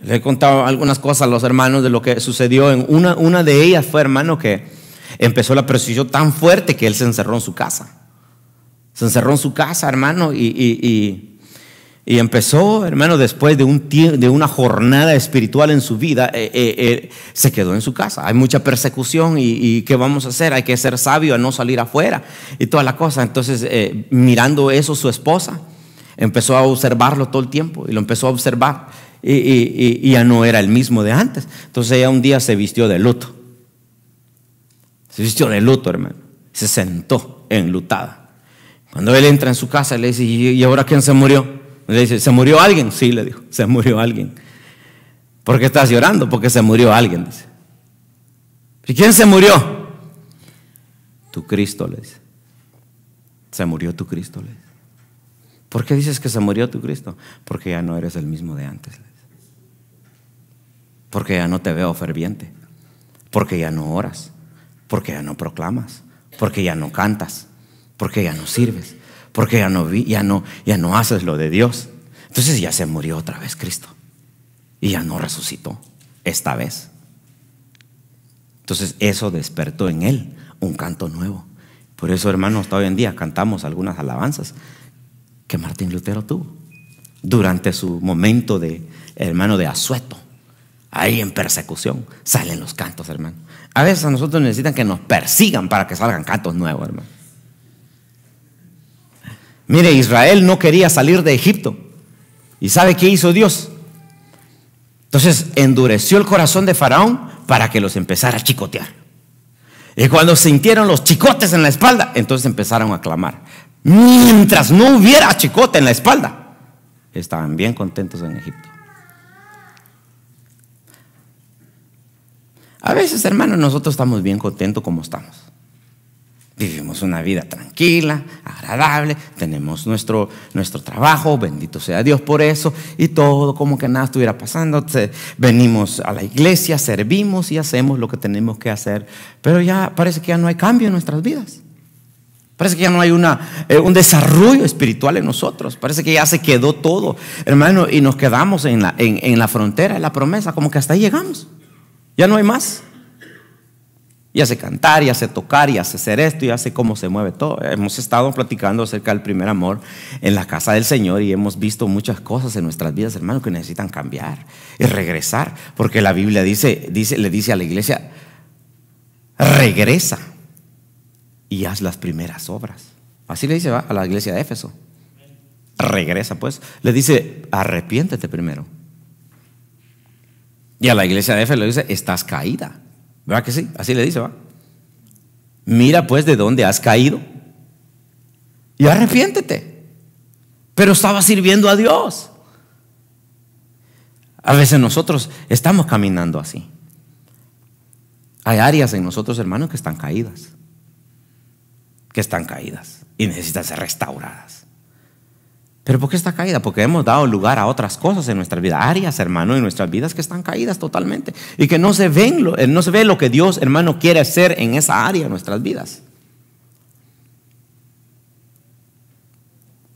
A: Le he contado algunas cosas a los hermanos de lo que sucedió. En una, una de ellas fue, hermano, que empezó la persecución tan fuerte que él se encerró en su casa. Se encerró en su casa, hermano, y y empezó, hermano, después de, un de una jornada espiritual en su vida, eh, eh, eh, se quedó en su casa. Hay mucha persecución y, ¿qué vamos a hacer? Hay que ser sabio a no salir afuera y toda la cosa. Entonces, mirando eso, su esposa empezó a observarlo todo el tiempo y lo empezó a observar y, y ya no era el mismo de antes. Entonces ella un día se vistió de luto. Se vistió de luto, hermano. Se sentó enlutada. Cuando él entra en su casa, le dice, ¿y ahora quién se murió? Le dice, ¿se murió alguien? Sí, le dijo, se murió alguien. ¿Por qué estás llorando? Porque se murió alguien, dice. ¿Y quién se murió? Tu Cristo, le dice. Se murió tu Cristo, le dice. ¿Por qué dices que se murió tu Cristo? Porque ya no eres el mismo de antes. Porque ya no te veo ferviente. Porque ya no oras. Porque ya no proclamas. Porque ya no cantas. Porque ya no sirves porque ya no vi, ya no, ya no haces lo de Dios. Entonces ya se murió otra vez Cristo y ya no resucitó esta vez. Entonces eso despertó en él un canto nuevo. Por eso, hermano, hasta hoy en día cantamos algunas alabanzas que Martín Lutero tuvo durante su momento de hermano de asueto, ahí en persecución, salen los cantos, hermano. A veces a nosotros necesitan que nos persigan para que salgan cantos nuevos, hermano. Mire, Israel no quería salir de Egipto. ¿Y sabe qué hizo Dios? Entonces endureció el corazón de Faraón para que los empezara a chicotear. Y cuando sintieron los chicotes en la espalda, entonces empezaron a clamar. Mientras no hubiera chicote en la espalda, estaban bien contentos en Egipto. A veces, hermanos, nosotros estamos bien contentos como estamos. Vivimos una vida tranquila, agradable, tenemos nuestro, nuestro trabajo, bendito sea Dios por eso, y todo como que nada estuviera pasando. Venimos a la iglesia, servimos y hacemos lo que tenemos que hacer, pero ya parece que ya no hay cambio en nuestras vidas. Parece que ya no hay una, eh, un desarrollo espiritual en nosotros. Parece que ya se quedó todo, hermano, y nos quedamos en la, en, en la frontera, en la promesa, como que hasta ahí llegamos. Ya no hay más y hace cantar, y hace tocar, y hace hacer esto, y hace cómo se mueve todo. Hemos estado platicando acerca del primer amor en la casa del Señor y hemos visto muchas cosas en nuestras vidas, hermanos, que necesitan cambiar y regresar, porque la Biblia dice, dice, le dice a la iglesia, regresa y haz las primeras obras. Así le dice a la iglesia de Éfeso. Regresa pues, le dice, arrepiéntete primero. Y a la iglesia de Éfeso le dice, estás caída ¿Verdad que sí? Así le dice, va. Mira pues de dónde has caído y arrepiéntete. Pero estaba sirviendo a Dios. A veces nosotros estamos caminando así. Hay áreas en nosotros, hermanos, que están caídas. Que están caídas y necesitan ser restauradas. ¿Pero por qué está caída? Porque hemos dado lugar a otras cosas en nuestra vida, áreas, hermano, en nuestras vidas que están caídas totalmente y que no se, ven, eh, no se ve lo que Dios, hermano, quiere hacer en esa área de nuestras vidas.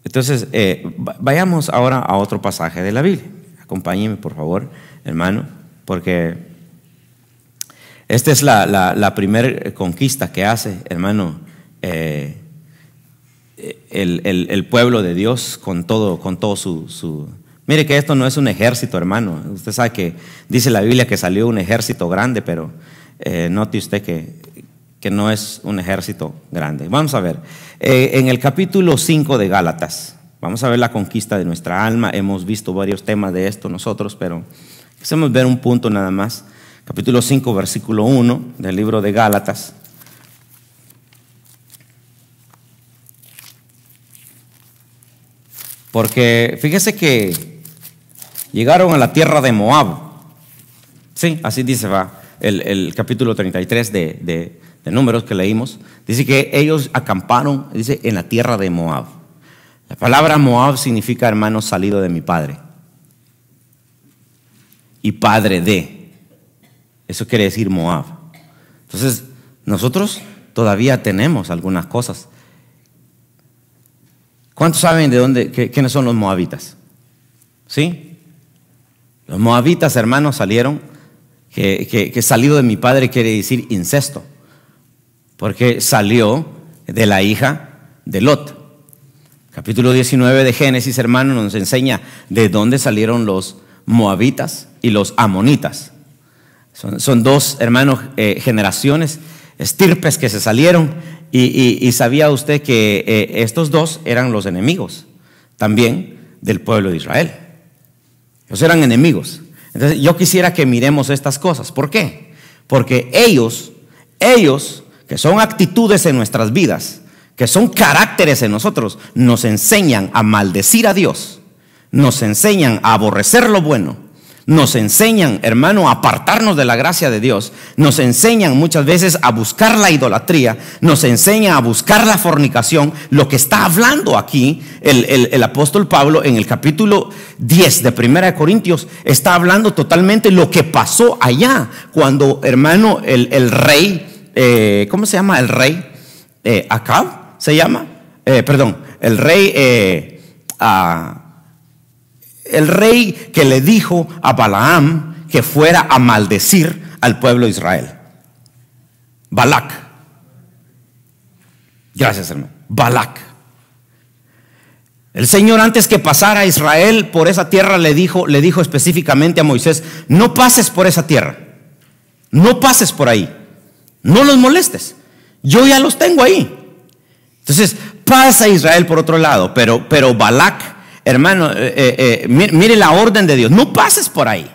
A: Entonces, eh, vayamos ahora a otro pasaje de la Biblia. Acompáñenme, por favor, hermano, porque esta es la, primera conquista que hace, hermano, eh, el, el, pueblo de Dios con todo, con todo su, su, Mire que esto no es un ejército, hermano. Usted sabe que dice la Biblia que salió un ejército grande, pero eh, note usted que, que, no es un ejército grande. Vamos a ver, eh, en el capítulo 5 de Gálatas, vamos a ver la conquista de nuestra alma. Hemos visto varios temas de esto nosotros, pero queremos ver un punto nada más. Capítulo 5, versículo 1 del libro de Gálatas. Porque fíjese que llegaron a la tierra de Moab. Sí, así dice va el, capítulo 33 de, de números que leímos. Dice que ellos acamparon, dice, en la tierra de Moab. La palabra Moab significa hermano salido de mi padre. Y padre de. Eso quiere decir Moab. Entonces, nosotros todavía tenemos algunas cosas ¿Cuántos saben de dónde, quiénes son los moabitas? ¿Sí? Los moabitas, hermanos, salieron, que, que, salido de mi padre quiere decir incesto, porque salió de la hija de Lot. Capítulo 19 de Génesis, hermano, nos enseña de dónde salieron los moabitas y los amonitas. Son, dos, hermanos, eh, generaciones, estirpes que se salieron y, sabía usted que eh, estos dos eran los enemigos también del pueblo de Israel. Ellos eran enemigos. Entonces yo quisiera que miremos estas cosas. ¿Por qué? Porque ellos, ellos, que son actitudes en nuestras vidas, que son caracteres en nosotros, nos enseñan a maldecir a Dios, nos enseñan a aborrecer lo bueno, nos enseñan, hermano, a apartarnos de la gracia de Dios, nos enseñan muchas veces a buscar la idolatría, nos enseñan a buscar la fornicación, lo que está hablando aquí el, apóstol Pablo en el capítulo 10 de Primera Corintios, está hablando totalmente lo que pasó allá, cuando, hermano, el, rey, eh, ¿cómo se llama el rey? Eh, Acab, se llama, eh, perdón, el rey... Eh, a ah, el rey que le dijo a Balaam que fuera a maldecir al pueblo de Israel. Balak. Gracias, hermano. Balak. El Señor antes que pasara a Israel por esa tierra le dijo, le dijo específicamente a Moisés, no pases por esa tierra. No pases por ahí. No los molestes. Yo ya los tengo ahí. Entonces, pasa Israel por otro lado, pero pero Balak Hermano, eh, eh, eh, mire la orden de Dios, no pases por ahí.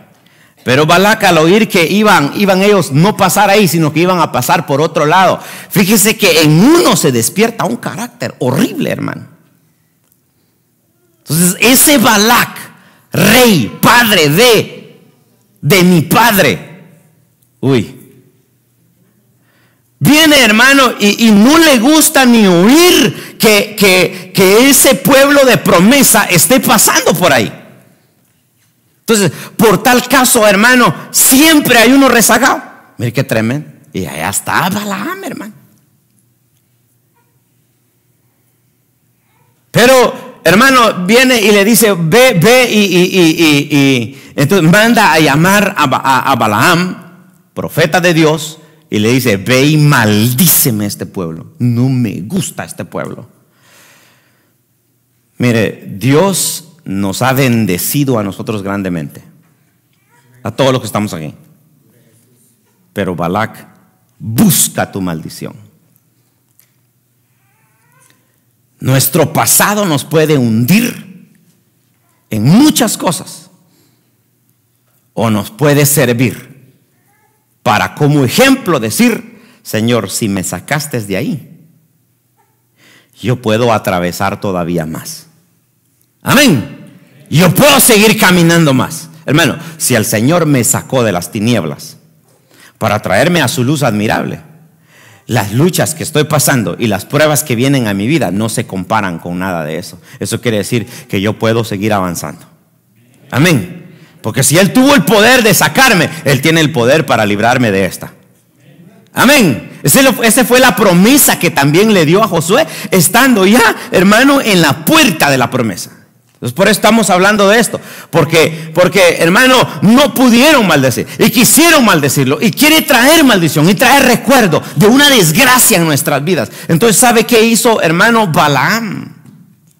A: Pero Balak al oír que iban, iban ellos no pasar ahí, sino que iban a pasar por otro lado. Fíjese que en uno se despierta un carácter horrible, hermano. Entonces, ese Balac, rey, padre de, de mi padre, uy, Viene hermano y, no le gusta ni oír que, ese pueblo de promesa esté pasando por ahí. Entonces, por tal caso, hermano, siempre hay uno rezagado. Mire qué tremendo. Y allá está Balaam, hermano. Pero, hermano, viene y le dice, ve, ve y, entonces manda a llamar a Balaam, profeta de Dios, y le dice, ve y maldíceme este pueblo. No me gusta este pueblo. Mire, Dios nos ha bendecido a nosotros grandemente, a todos los que estamos aquí. Pero Balak busca tu maldición. Nuestro pasado nos puede hundir en muchas cosas o nos puede servir para como ejemplo decir, Señor, si me sacaste de ahí, yo puedo atravesar todavía más. Amén. Yo puedo seguir caminando más. Hermano, si el Señor me sacó de las tinieblas para traerme a su luz admirable, las luchas que estoy pasando y las pruebas que vienen a mi vida no se comparan con nada de eso. Eso quiere decir que yo puedo seguir avanzando. Amén. Porque si Él tuvo el poder de sacarme, Él tiene el poder para librarme de esta. Amén. Esa fue la promesa que también le dio a Josué, estando ya, hermano, en la puerta de la promesa. Entonces, por eso estamos hablando de esto. Porque, porque, hermano, no pudieron maldecir. Y quisieron maldecirlo. Y quiere traer maldición. Y traer recuerdo de una desgracia en nuestras vidas. Entonces, ¿sabe qué hizo, hermano, Balaam?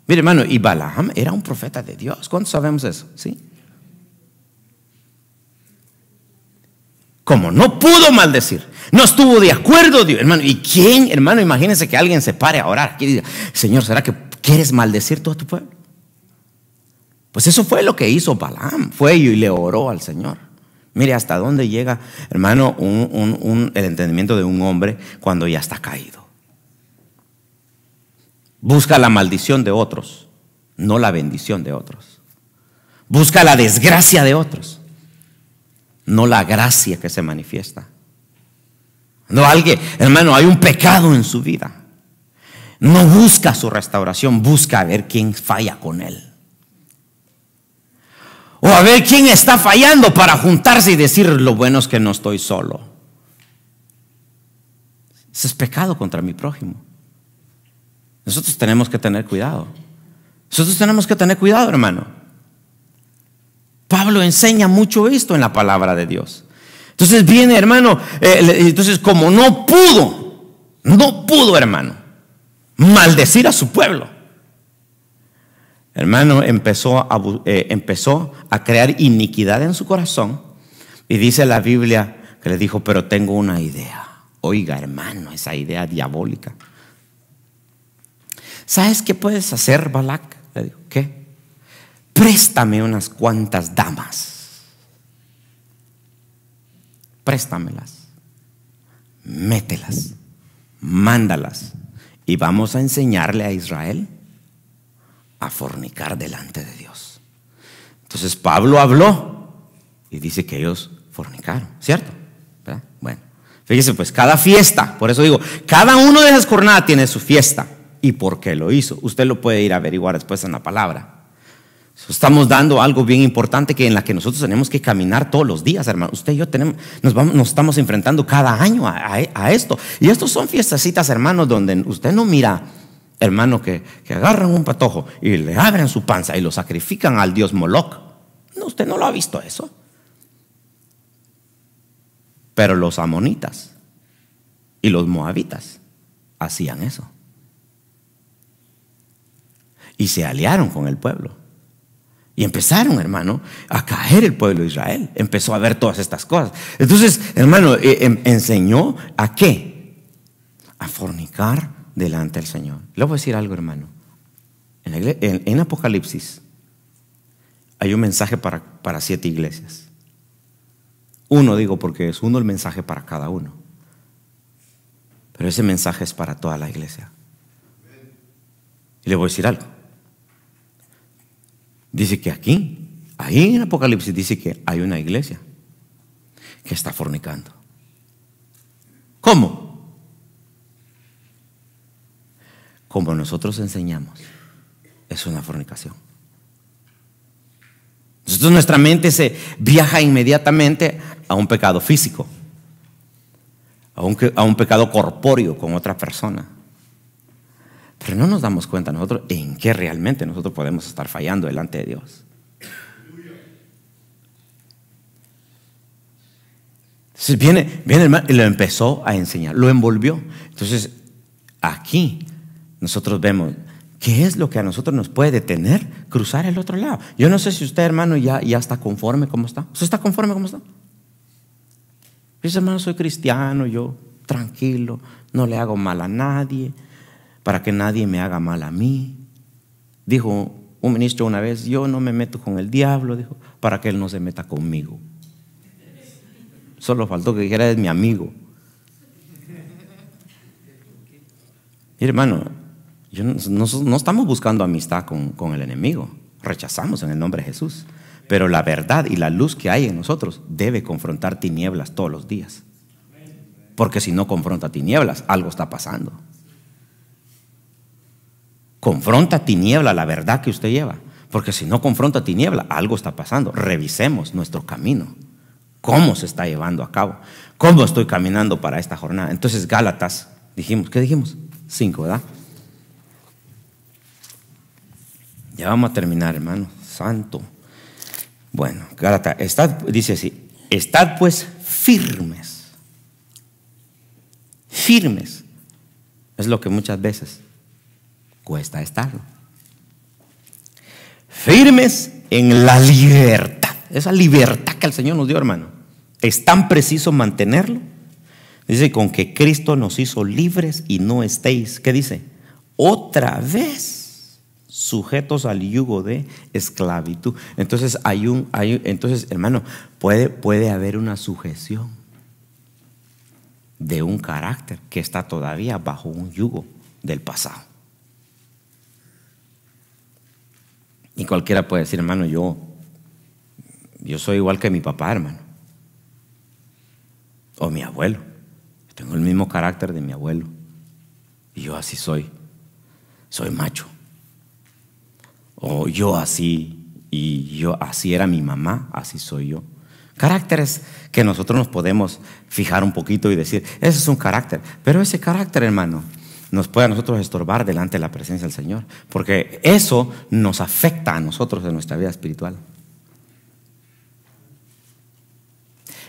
A: Mire, hermano, y Balaam era un profeta de Dios. ¿Cuántos sabemos eso? ¿Sí? Como no pudo maldecir, no estuvo de acuerdo, Dios, hermano. ¿Y quién, hermano? Imagínense que alguien se pare a orar y diga, Señor, ¿será que quieres maldecir todo tu pueblo? Pues eso fue lo que hizo Balaam. Fue y le oró al Señor. Mire hasta dónde llega, hermano, el entendimiento de un hombre cuando ya está caído. Busca la maldición de otros, no la bendición de otros. Busca la desgracia de otros, no la gracia que se manifiesta. No alguien, hermano, hay un pecado en su vida. No busca su restauración, busca a ver quién falla con él. O a ver quién está fallando para juntarse y decir lo bueno es que no estoy solo. Ese es pecado contra mi prójimo. Nosotros tenemos que tener cuidado. Nosotros tenemos que tener cuidado, hermano. Pablo enseña mucho esto en la palabra de Dios. Entonces viene, hermano, eh, entonces como no pudo, no pudo, hermano, maldecir a su pueblo. Hermano, empezó a, eh, empezó a crear iniquidad en su corazón. Y dice la Biblia que le dijo, pero tengo una idea. Oiga, hermano, esa idea diabólica. ¿Sabes qué puedes hacer, Balak? Le dijo, ¿qué? préstame unas cuantas damas. Préstamelas. Mételas. Mándalas. Y vamos a enseñarle a Israel a fornicar delante de Dios. Entonces Pablo habló y dice que ellos fornicaron, ¿cierto? Bueno, fíjese pues, cada fiesta, por eso digo, cada uno de esas jornadas tiene su fiesta. ¿Y por qué lo hizo? Usted lo puede ir a averiguar después en la palabra. Estamos dando algo bien importante que en la que nosotros tenemos que caminar todos los días, hermano. Usted y yo tenemos, nos, estamos enfrentando cada año a, esto. Y estos son fiestecitas, hermanos, donde usted no mira, hermano, que, que, agarran un patojo y le abren su panza y lo sacrifican al dios Moloch. No, usted no lo ha visto eso. Pero los amonitas y los moabitas hacían eso. Y se aliaron con el pueblo. Y empezaron, hermano, a caer el pueblo de Israel. Empezó a ver todas estas cosas. Entonces, hermano, eh, em, enseñó a qué? A fornicar delante del Señor. Le voy a decir algo, hermano. En, Apocalipsis hay un mensaje para, para siete iglesias. Uno digo porque es uno el mensaje para cada uno. Pero ese mensaje es para toda la iglesia. Y le voy a decir algo. Dice que aquí, ahí en Apocalipsis dice que hay una iglesia que está fornicando. ¿Cómo? Como nosotros enseñamos, es una fornicación. Entonces nuestra mente se viaja inmediatamente a un pecado físico, a un, a un pecado corpóreo con otra persona pero no nos damos cuenta nosotros en qué realmente nosotros podemos estar fallando delante de Dios. Entonces viene, viene el hermano y lo empezó a enseñar, lo envolvió. Entonces aquí nosotros vemos qué es lo que a nosotros nos puede detener cruzar el otro lado. Yo no sé si usted, hermano, ya, ya está conforme como está. ¿Usted está conforme como está? Dice, hermano, soy cristiano, yo tranquilo, no le hago mal a nadie para que nadie me haga mal a mí. Dijo un ministro una vez, yo no me meto con el diablo, dijo, para que él no se meta conmigo. Solo faltó que dijera, es mi amigo. hermano, no, estamos buscando amistad con el enemigo, rechazamos en el nombre de Jesús. Pero la verdad y la luz que hay en nosotros debe confrontar tinieblas todos los días. Porque si no confronta tinieblas, algo está pasando. Confronta tiniebla la verdad que usted lleva. Porque si no confronta tiniebla, algo está pasando. Revisemos nuestro camino. ¿Cómo se está llevando a cabo? ¿Cómo estoy caminando para esta jornada? Entonces, Gálatas, dijimos, ¿qué dijimos? Cinco, ¿verdad? Ya vamos a terminar, hermano. Santo. Bueno, Gálatas, dice así, estad pues firmes. Firmes. Es lo que muchas veces cuesta estarlo. Firmes en la libertad, esa libertad que el Señor nos dio, hermano. Es tan preciso mantenerlo. Dice, con que Cristo nos hizo libres y no estéis, ¿qué dice? Otra vez sujetos al yugo de esclavitud. Entonces, hay un, hay, entonces hermano, puede, puede haber una sujeción de un carácter que está todavía bajo un yugo del pasado. Y cualquiera puede decir, hermano, yo, yo soy igual que mi papá, hermano. O mi abuelo. Tengo el mismo carácter de mi abuelo. Y yo así soy. Soy macho. O yo así. Y yo así era mi mamá, así soy yo. Caracteres que nosotros nos podemos fijar un poquito y decir, ese es un carácter. Pero ese carácter, hermano, nos puede a nosotros estorbar delante de la presencia del Señor, porque eso nos afecta a nosotros en nuestra vida espiritual.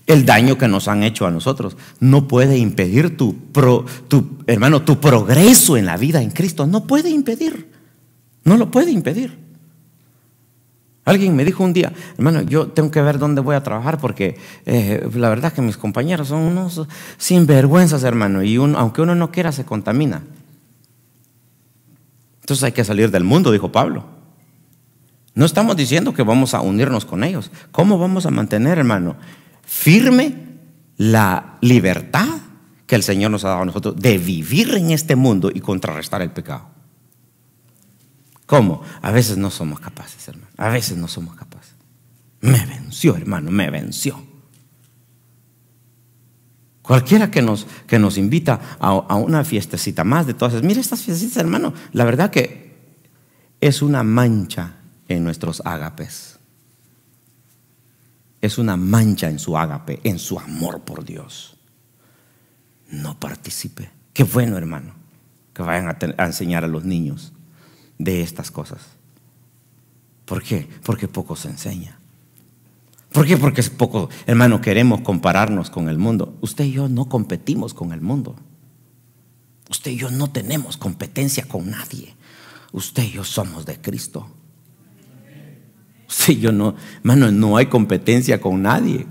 A: El daño que nos han hecho a nosotros no puede impedir tu, tu hermano tu progreso en la vida en Cristo, no puede impedir. No lo puede impedir. Alguien me dijo un día, hermano, yo tengo que ver dónde voy a trabajar porque eh, la verdad que mis compañeros son unos sinvergüenzas, hermano, y uno, aunque uno no quiera, se contamina. Entonces hay que salir del mundo, dijo Pablo. No estamos diciendo que vamos a unirnos con ellos. ¿Cómo vamos a mantener, hermano, firme la libertad que el Señor nos ha dado a nosotros de vivir en este mundo y contrarrestar el pecado? ¿Cómo? A veces no somos capaces, hermano. A veces no somos capaces. Me venció, hermano, me venció. Cualquiera que nos, que nos invita a, una fiestecita más de todas esas, mira estas fiestecitas, hermano, la verdad que es una mancha en nuestros ágapes. Es una mancha en su ágape, en su amor por Dios. No participe. Qué bueno, hermano, que vayan a enseñar a los niños de estas cosas. ¿Por qué? Porque poco se enseña. ¿Por qué? Porque es poco, hermano, queremos compararnos con el mundo. Usted y yo no competimos con el mundo. Usted y yo no tenemos competencia con nadie. Usted y yo somos de Cristo. Usted y yo no, hermano, no hay competencia con nadie.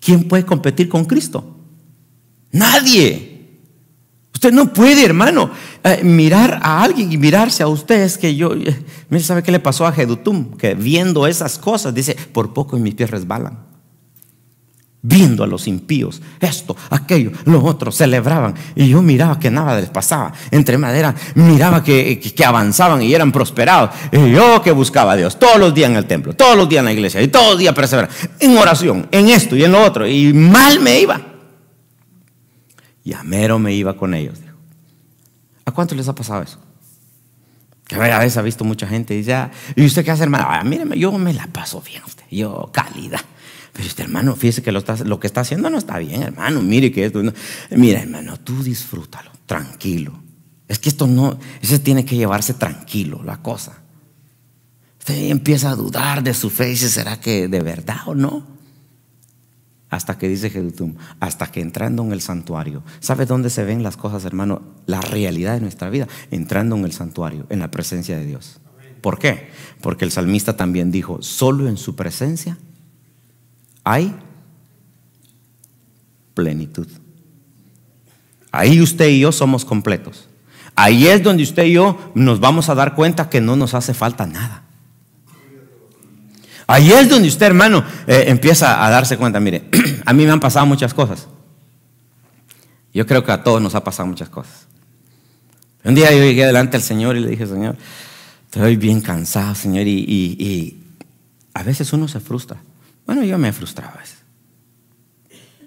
A: ¿Quién puede competir con Cristo? Nadie. Usted no puede, hermano, eh, mirar a alguien y mirarse a ustedes que yo, eh, ¿sabe qué le pasó a Jedutum Que viendo esas cosas, dice, por poco en mis pies resbalan. Viendo a los impíos, esto, aquello, los otros celebraban. Y yo miraba que nada les pasaba. Entre madera, miraba que, que avanzaban y eran prosperados. Y yo que buscaba a Dios todos los días en el templo, todos los días en la iglesia y todos los días perseveraba. En oración, en esto y en lo otro. Y mal me iba. Y a mero me iba con ellos. ¿A cuánto les ha pasado eso? Que a veces ha visto mucha gente y dice, ah, ¿y usted qué hace, hermano? Ah, míreme, yo me la paso bien, usted. yo calidad. Pero este hermano, fíjese que lo, que está haciendo no está bien, hermano. Mire que esto. Mira, hermano, tú disfrútalo, tranquilo. Es que esto no, ese tiene que llevarse tranquilo, la cosa. Usted empieza a dudar de su fe y dice, ¿será que de verdad o no? hasta que dice Jerutum, hasta que entrando en el santuario. ¿sabe dónde se ven las cosas, hermano? La realidad de nuestra vida, entrando en el santuario, en la presencia de Dios. ¿Por qué? Porque el salmista también dijo, solo en su presencia hay plenitud. Ahí usted y yo somos completos. Ahí es donde usted y yo nos vamos a dar cuenta que no nos hace falta nada. Ahí es donde usted, hermano, eh, empieza a darse cuenta. Mire, a mí me han pasado muchas cosas. Yo creo que a todos nos ha pasado muchas cosas. Un día yo llegué delante del Señor y le dije, Señor, estoy bien cansado, Señor, y, a veces uno se frustra. Bueno, yo me frustraba a veces.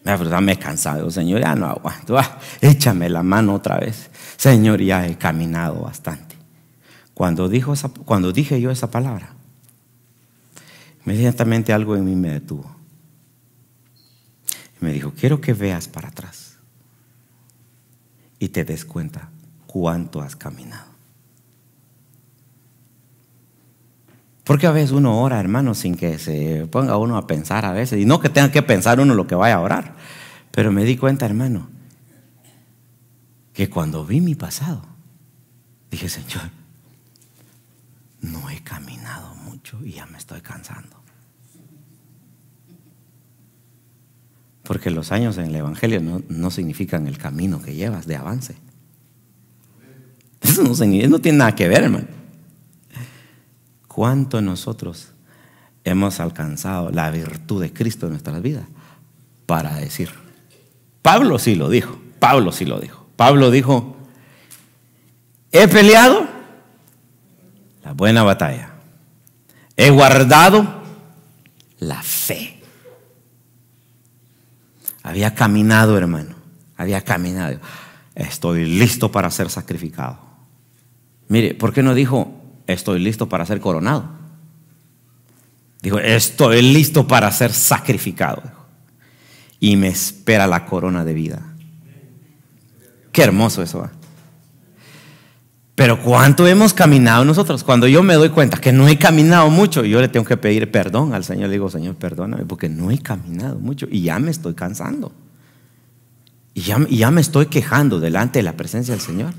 A: Me frustrado, me he cansado, Señor, ya no aguanto. Ah, échame la mano otra vez. Señor, ya he caminado bastante. Cuando, dijo cuando dije yo esa palabra, Inmediatamente algo en mí me detuvo. Y me dijo, quiero que veas para atrás y te des cuenta cuánto has caminado. Porque a veces uno ora, hermano, sin que se ponga uno a pensar a veces. Y no que tenga que pensar uno lo que vaya a orar. Pero me di cuenta, hermano, que cuando vi mi pasado, dije, Señor, no he caminado mucho y ya me estoy cansando. Porque los años en el Evangelio no, significan el camino que llevas de avance. Eso no, no tiene nada que ver, hermano. ¿Cuánto nosotros hemos alcanzado la virtud de Cristo en nuestras vidas? Para decir, Pablo sí lo dijo, Pablo sí lo dijo. Pablo dijo, he peleado, buena batalla. He guardado la fe. Había caminado, hermano. Había caminado. Estoy listo para ser sacrificado. Mire, ¿por qué no dijo, estoy listo para ser coronado? Dijo, estoy listo para ser sacrificado. Y me espera la corona de vida. Qué hermoso eso va. Pero cuánto hemos caminado nosotros. Cuando yo me doy cuenta que no he caminado mucho, yo le tengo que pedir perdón al Señor. Le digo, Señor, perdóname porque no he caminado mucho y ya me estoy cansando. Y ya, me estoy quejando delante de la presencia del Señor.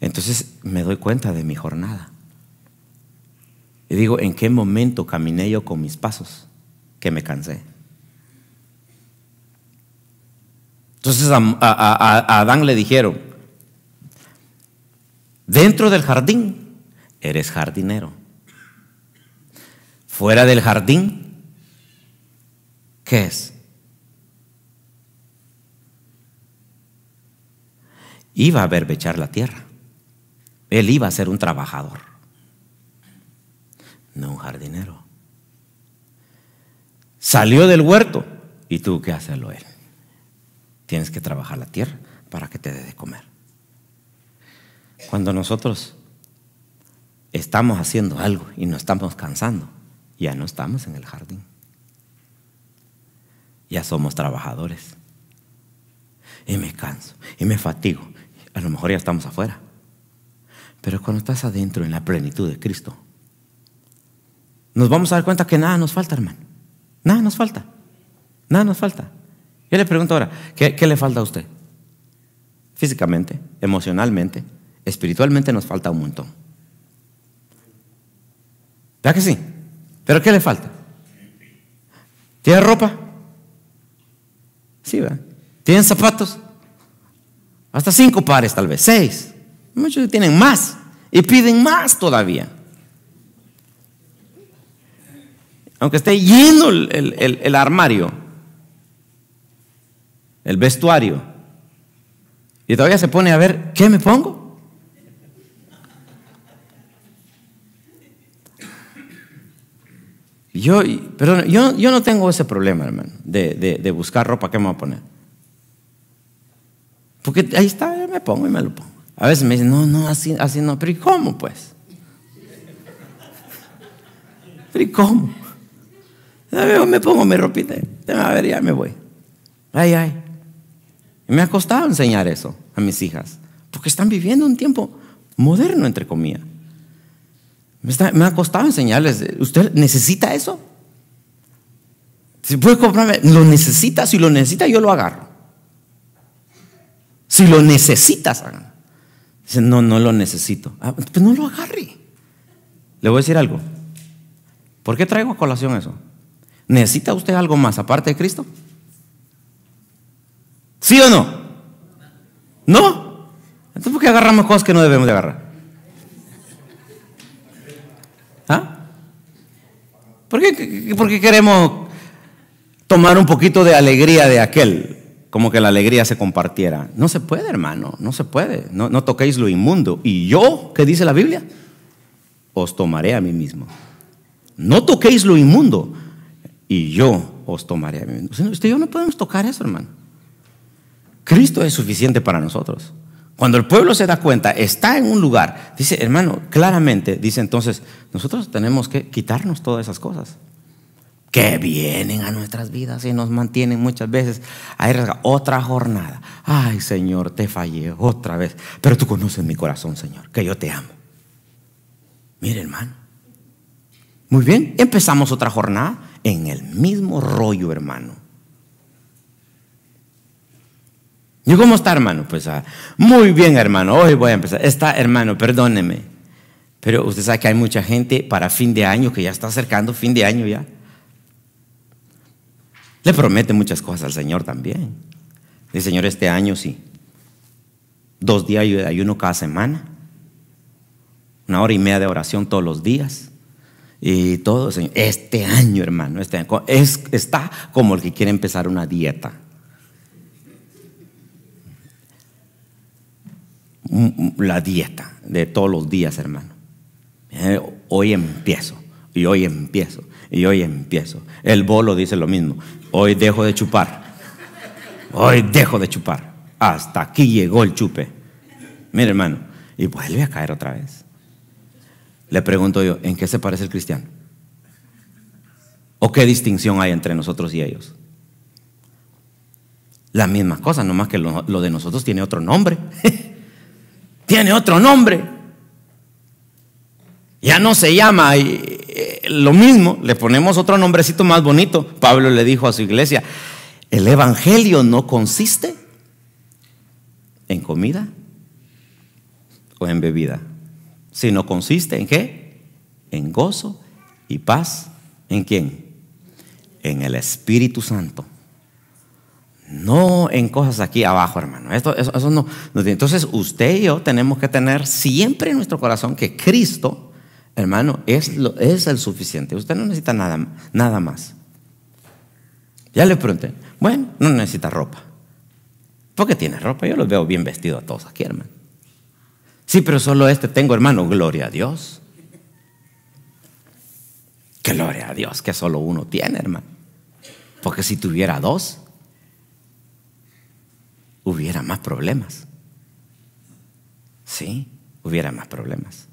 A: Entonces me doy cuenta de mi jornada. Y digo, ¿en qué momento caminé yo con mis pasos? Que me cansé. Entonces a Adán le dijeron, Dentro del jardín eres jardinero. Fuera del jardín, ¿qué es? Iba a verbechar la tierra. Él iba a ser un trabajador, no un jardinero. Salió del huerto y tuvo que hacerlo él. Tienes que trabajar la tierra. Cuando nosotros estamos haciendo algo y nos estamos cansando, ya no estamos en el jardín. Ya somos trabajadores. Y me canso, y me fatigo. A lo mejor ya estamos afuera. Pero cuando estás adentro en la plenitud de Cristo, nos vamos a dar cuenta que nada nos falta, hermano. Nada nos falta. Nada nos falta. Yo le pregunto ahora, ¿qué, qué le falta a usted? Físicamente, emocionalmente, espiritualmente nos falta un montón. Ya que sí? ¿Pero qué le falta? ¿Tiene ropa? Sí, ¿verdad? ¿Tienen zapatos? Hasta cinco pares, tal vez, seis. Muchos tienen más y piden más todavía. Aunque esté lleno el armario, el vestuario, y todavía se pone a ver, ¿qué me pongo? Yo, yo, no tengo ese problema, hermano, de, buscar ropa que me voy a poner. Porque ahí está, me pongo y me lo pongo. A veces me dicen, no, no, así, no. Pero ¿y cómo, pues? ¿Pero y cómo? me pongo mi ropita. A ver, ya me voy. Ay, ay. Me ha costado enseñar eso a mis hijas. Porque están viviendo un tiempo moderno, entre comillas. Me, ha costado enseñarles, ¿usted necesita eso? Si puede comprarme, lo necesita, si lo necesita yo lo agarro. Si lo necesitas, Dice, no, no lo necesito. Ah, pues no lo agarre. Le voy a decir algo. ¿Por qué traigo a colación eso? ¿Necesita usted algo más aparte de Cristo? ¿Sí o no? ¿No? Entonces, ¿por qué agarramos cosas que no debemos de agarrar? ¿Ah? ¿Por qué, queremos tomar un poquito de alegría de aquel? Como que la alegría se compartiera. No se puede, hermano, no se puede. No, no toquéis lo inmundo. ¿Y yo qué dice la Biblia? Os tomaré a mí mismo. No toquéis lo inmundo. Y yo os tomaré a mí mismo. Usted y yo no podemos tocar eso, hermano. Cristo es suficiente para nosotros. Cuando el pueblo se da cuenta, está en un lugar, dice, hermano, claramente, dice entonces, nosotros tenemos que quitarnos todas esas cosas
B: que vienen a
A: nuestras vidas y nos mantienen muchas veces ahí otra jornada. Ay, Señor, te fallé otra vez, pero tú conoces mi corazón, Señor, que yo te amo. Mire, hermano. Muy bien, empezamos otra jornada en el mismo rollo, hermano. ¿Y cómo está, hermano? Pues ah, muy bien, hermano. Hoy voy a empezar. Está, hermano, perdóneme. Pero usted sabe que hay mucha gente para fin de año que ya está acercando fin de año ya. Le promete muchas cosas al Señor también. Dice, Señor, este año sí. Dos días de ayuno cada semana. Una hora y media de oración todos los días. Y todo, Señor. Este año, hermano, este está como el que quiere empezar una dieta. la dieta de todos los días, hermano. Eh, hoy empiezo, y hoy empiezo, y hoy empiezo. El bolo dice lo mismo, hoy dejo de chupar, hoy dejo de chupar. Hasta aquí llegó el chupe. Mira, hermano, y vuelve a caer otra vez. Le pregunto yo, ¿en qué se parece el cristiano? ¿O qué distinción hay entre nosotros y ellos? La misma cosa, nomás que lo de nosotros tiene otro nombre. tiene otro nombre. Ya no se llama eh, lo mismo, le ponemos otro nombrecito más bonito. Pablo le dijo a su iglesia, el Evangelio no consiste en comida o en bebida, sino consiste en qué? En gozo y paz. ¿En quién? En el Espíritu Santo. No en cosas aquí abajo, hermano. Esto, eso, no, Entonces usted y yo tenemos que tener siempre en nuestro corazón que Cristo, hermano, es, lo, es el suficiente. Usted no necesita nada, nada más. Ya le pregunté, bueno, no necesita ropa. ¿Por qué tiene ropa? Yo los veo bien vestidos a todos aquí, hermano. Sí, pero solo este tengo, hermano. Gloria a Dios. Gloria a Dios que solo uno tiene, hermano. Porque si tuviera dos, hubiera más problemas. Sí, hubiera más problemas.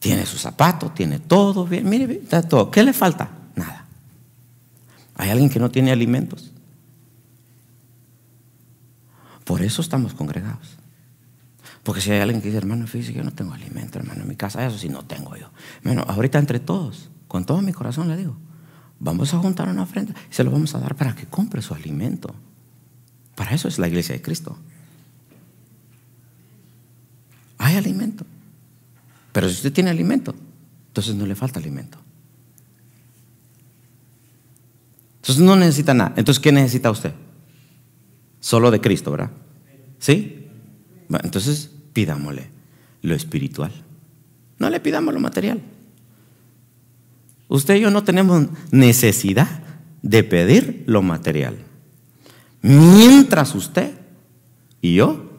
A: Tiene su zapato tiene todo, bien, mire, está todo. ¿Qué le falta? Nada. ¿Hay alguien que no tiene alimentos? Por eso estamos congregados. Porque si hay alguien que dice, hermano, fíjese, yo no tengo alimento, hermano, en mi casa, eso sí no tengo yo. Bueno, ahorita entre todos, con todo mi corazón le digo, vamos a juntar una ofrenda y se lo vamos a dar para que compre su alimento. Para eso es la iglesia de Cristo. Hay alimento. Pero si usted tiene alimento, entonces no le falta alimento. Entonces no necesita nada. Entonces, ¿qué necesita usted? Solo de Cristo, ¿verdad? ¿Sí? entonces, pidámosle lo espiritual. No le pidamos lo material. Usted y yo no tenemos necesidad de pedir lo material mientras usted y yo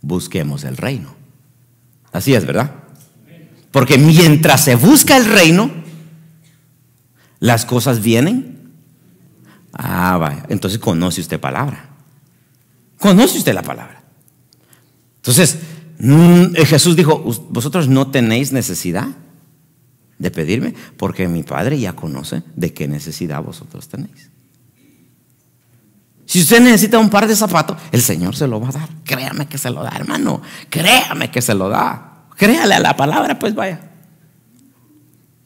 A: busquemos el reino. Así es, ¿verdad? Porque mientras se busca el reino, las cosas vienen. Ah, vaya. Entonces conoce usted palabra. Conoce usted la palabra. Entonces, mm, eh, Jesús dijo, vosotros no tenéis necesidad de pedirme, porque mi Padre ya conoce de qué necesidad vosotros tenéis. Si usted necesita un par de zapatos, el Señor se lo va a dar. Créame que se lo da, hermano. Créame que se lo da. Créale a la palabra, pues vaya.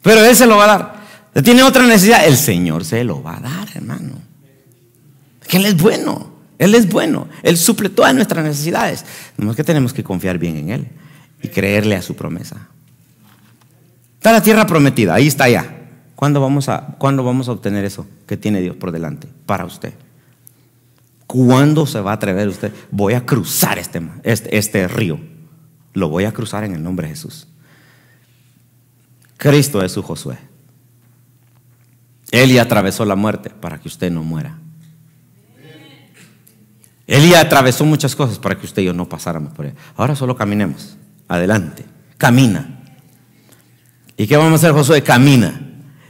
A: Pero Él se lo va a dar. Tiene otra necesidad, el Señor se lo va a dar, hermano. Que Él es bueno, Él es bueno, Él suple todas nuestras necesidades. es que tenemos que confiar bien en Él y creerle a su promesa. Está la tierra prometida, ahí está ya. ¿Cuándo vamos a, ¿cuándo vamos a obtener eso que tiene Dios por delante para usted? ¿Cuándo se va a atrever usted? Voy a cruzar este, este, este, río. Lo voy a cruzar en el nombre de Jesús. Cristo es su Josué. Él ya atravesó la muerte para que usted no muera. Él ya atravesó muchas cosas para que usted y yo no pasáramos por él. Ahora solo caminemos. Adelante. Camina. ¿Y qué vamos a hacer, Josué? Camina.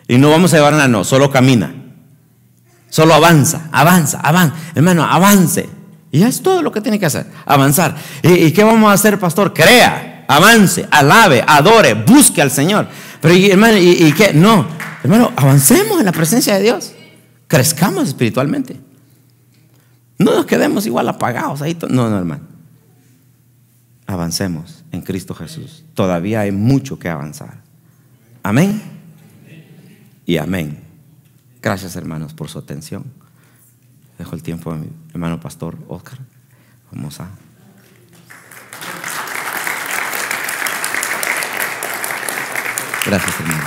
A: Y no vamos a llevar nada, no, solo camina. Solo avanza, avanza, avanza. Hermano, avance. Y es todo lo que tiene que hacer, avanzar. ¿Y, qué vamos a hacer, pastor? Crea, avance, alabe, adore, busque al Señor. Pero, hermano, ¿y, ¿y, qué? No, hermano, avancemos en la presencia de Dios. Crezcamos espiritualmente. No nos quedemos igual apagados ahí. No, no, hermano. Avancemos en Cristo Jesús. Todavía hay mucho que avanzar. Amén. Y amén. Gracias, hermanos, por su atención. Dejo el tiempo a mi hermano pastor Oscar. Vamos a. Gracias, hermano.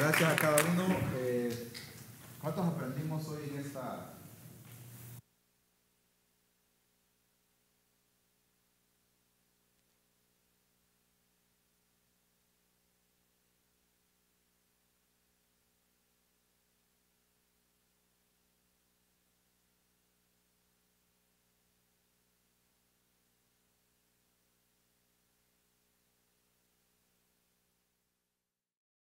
A: Gracias a cada uno. Eh, ¿Cuántos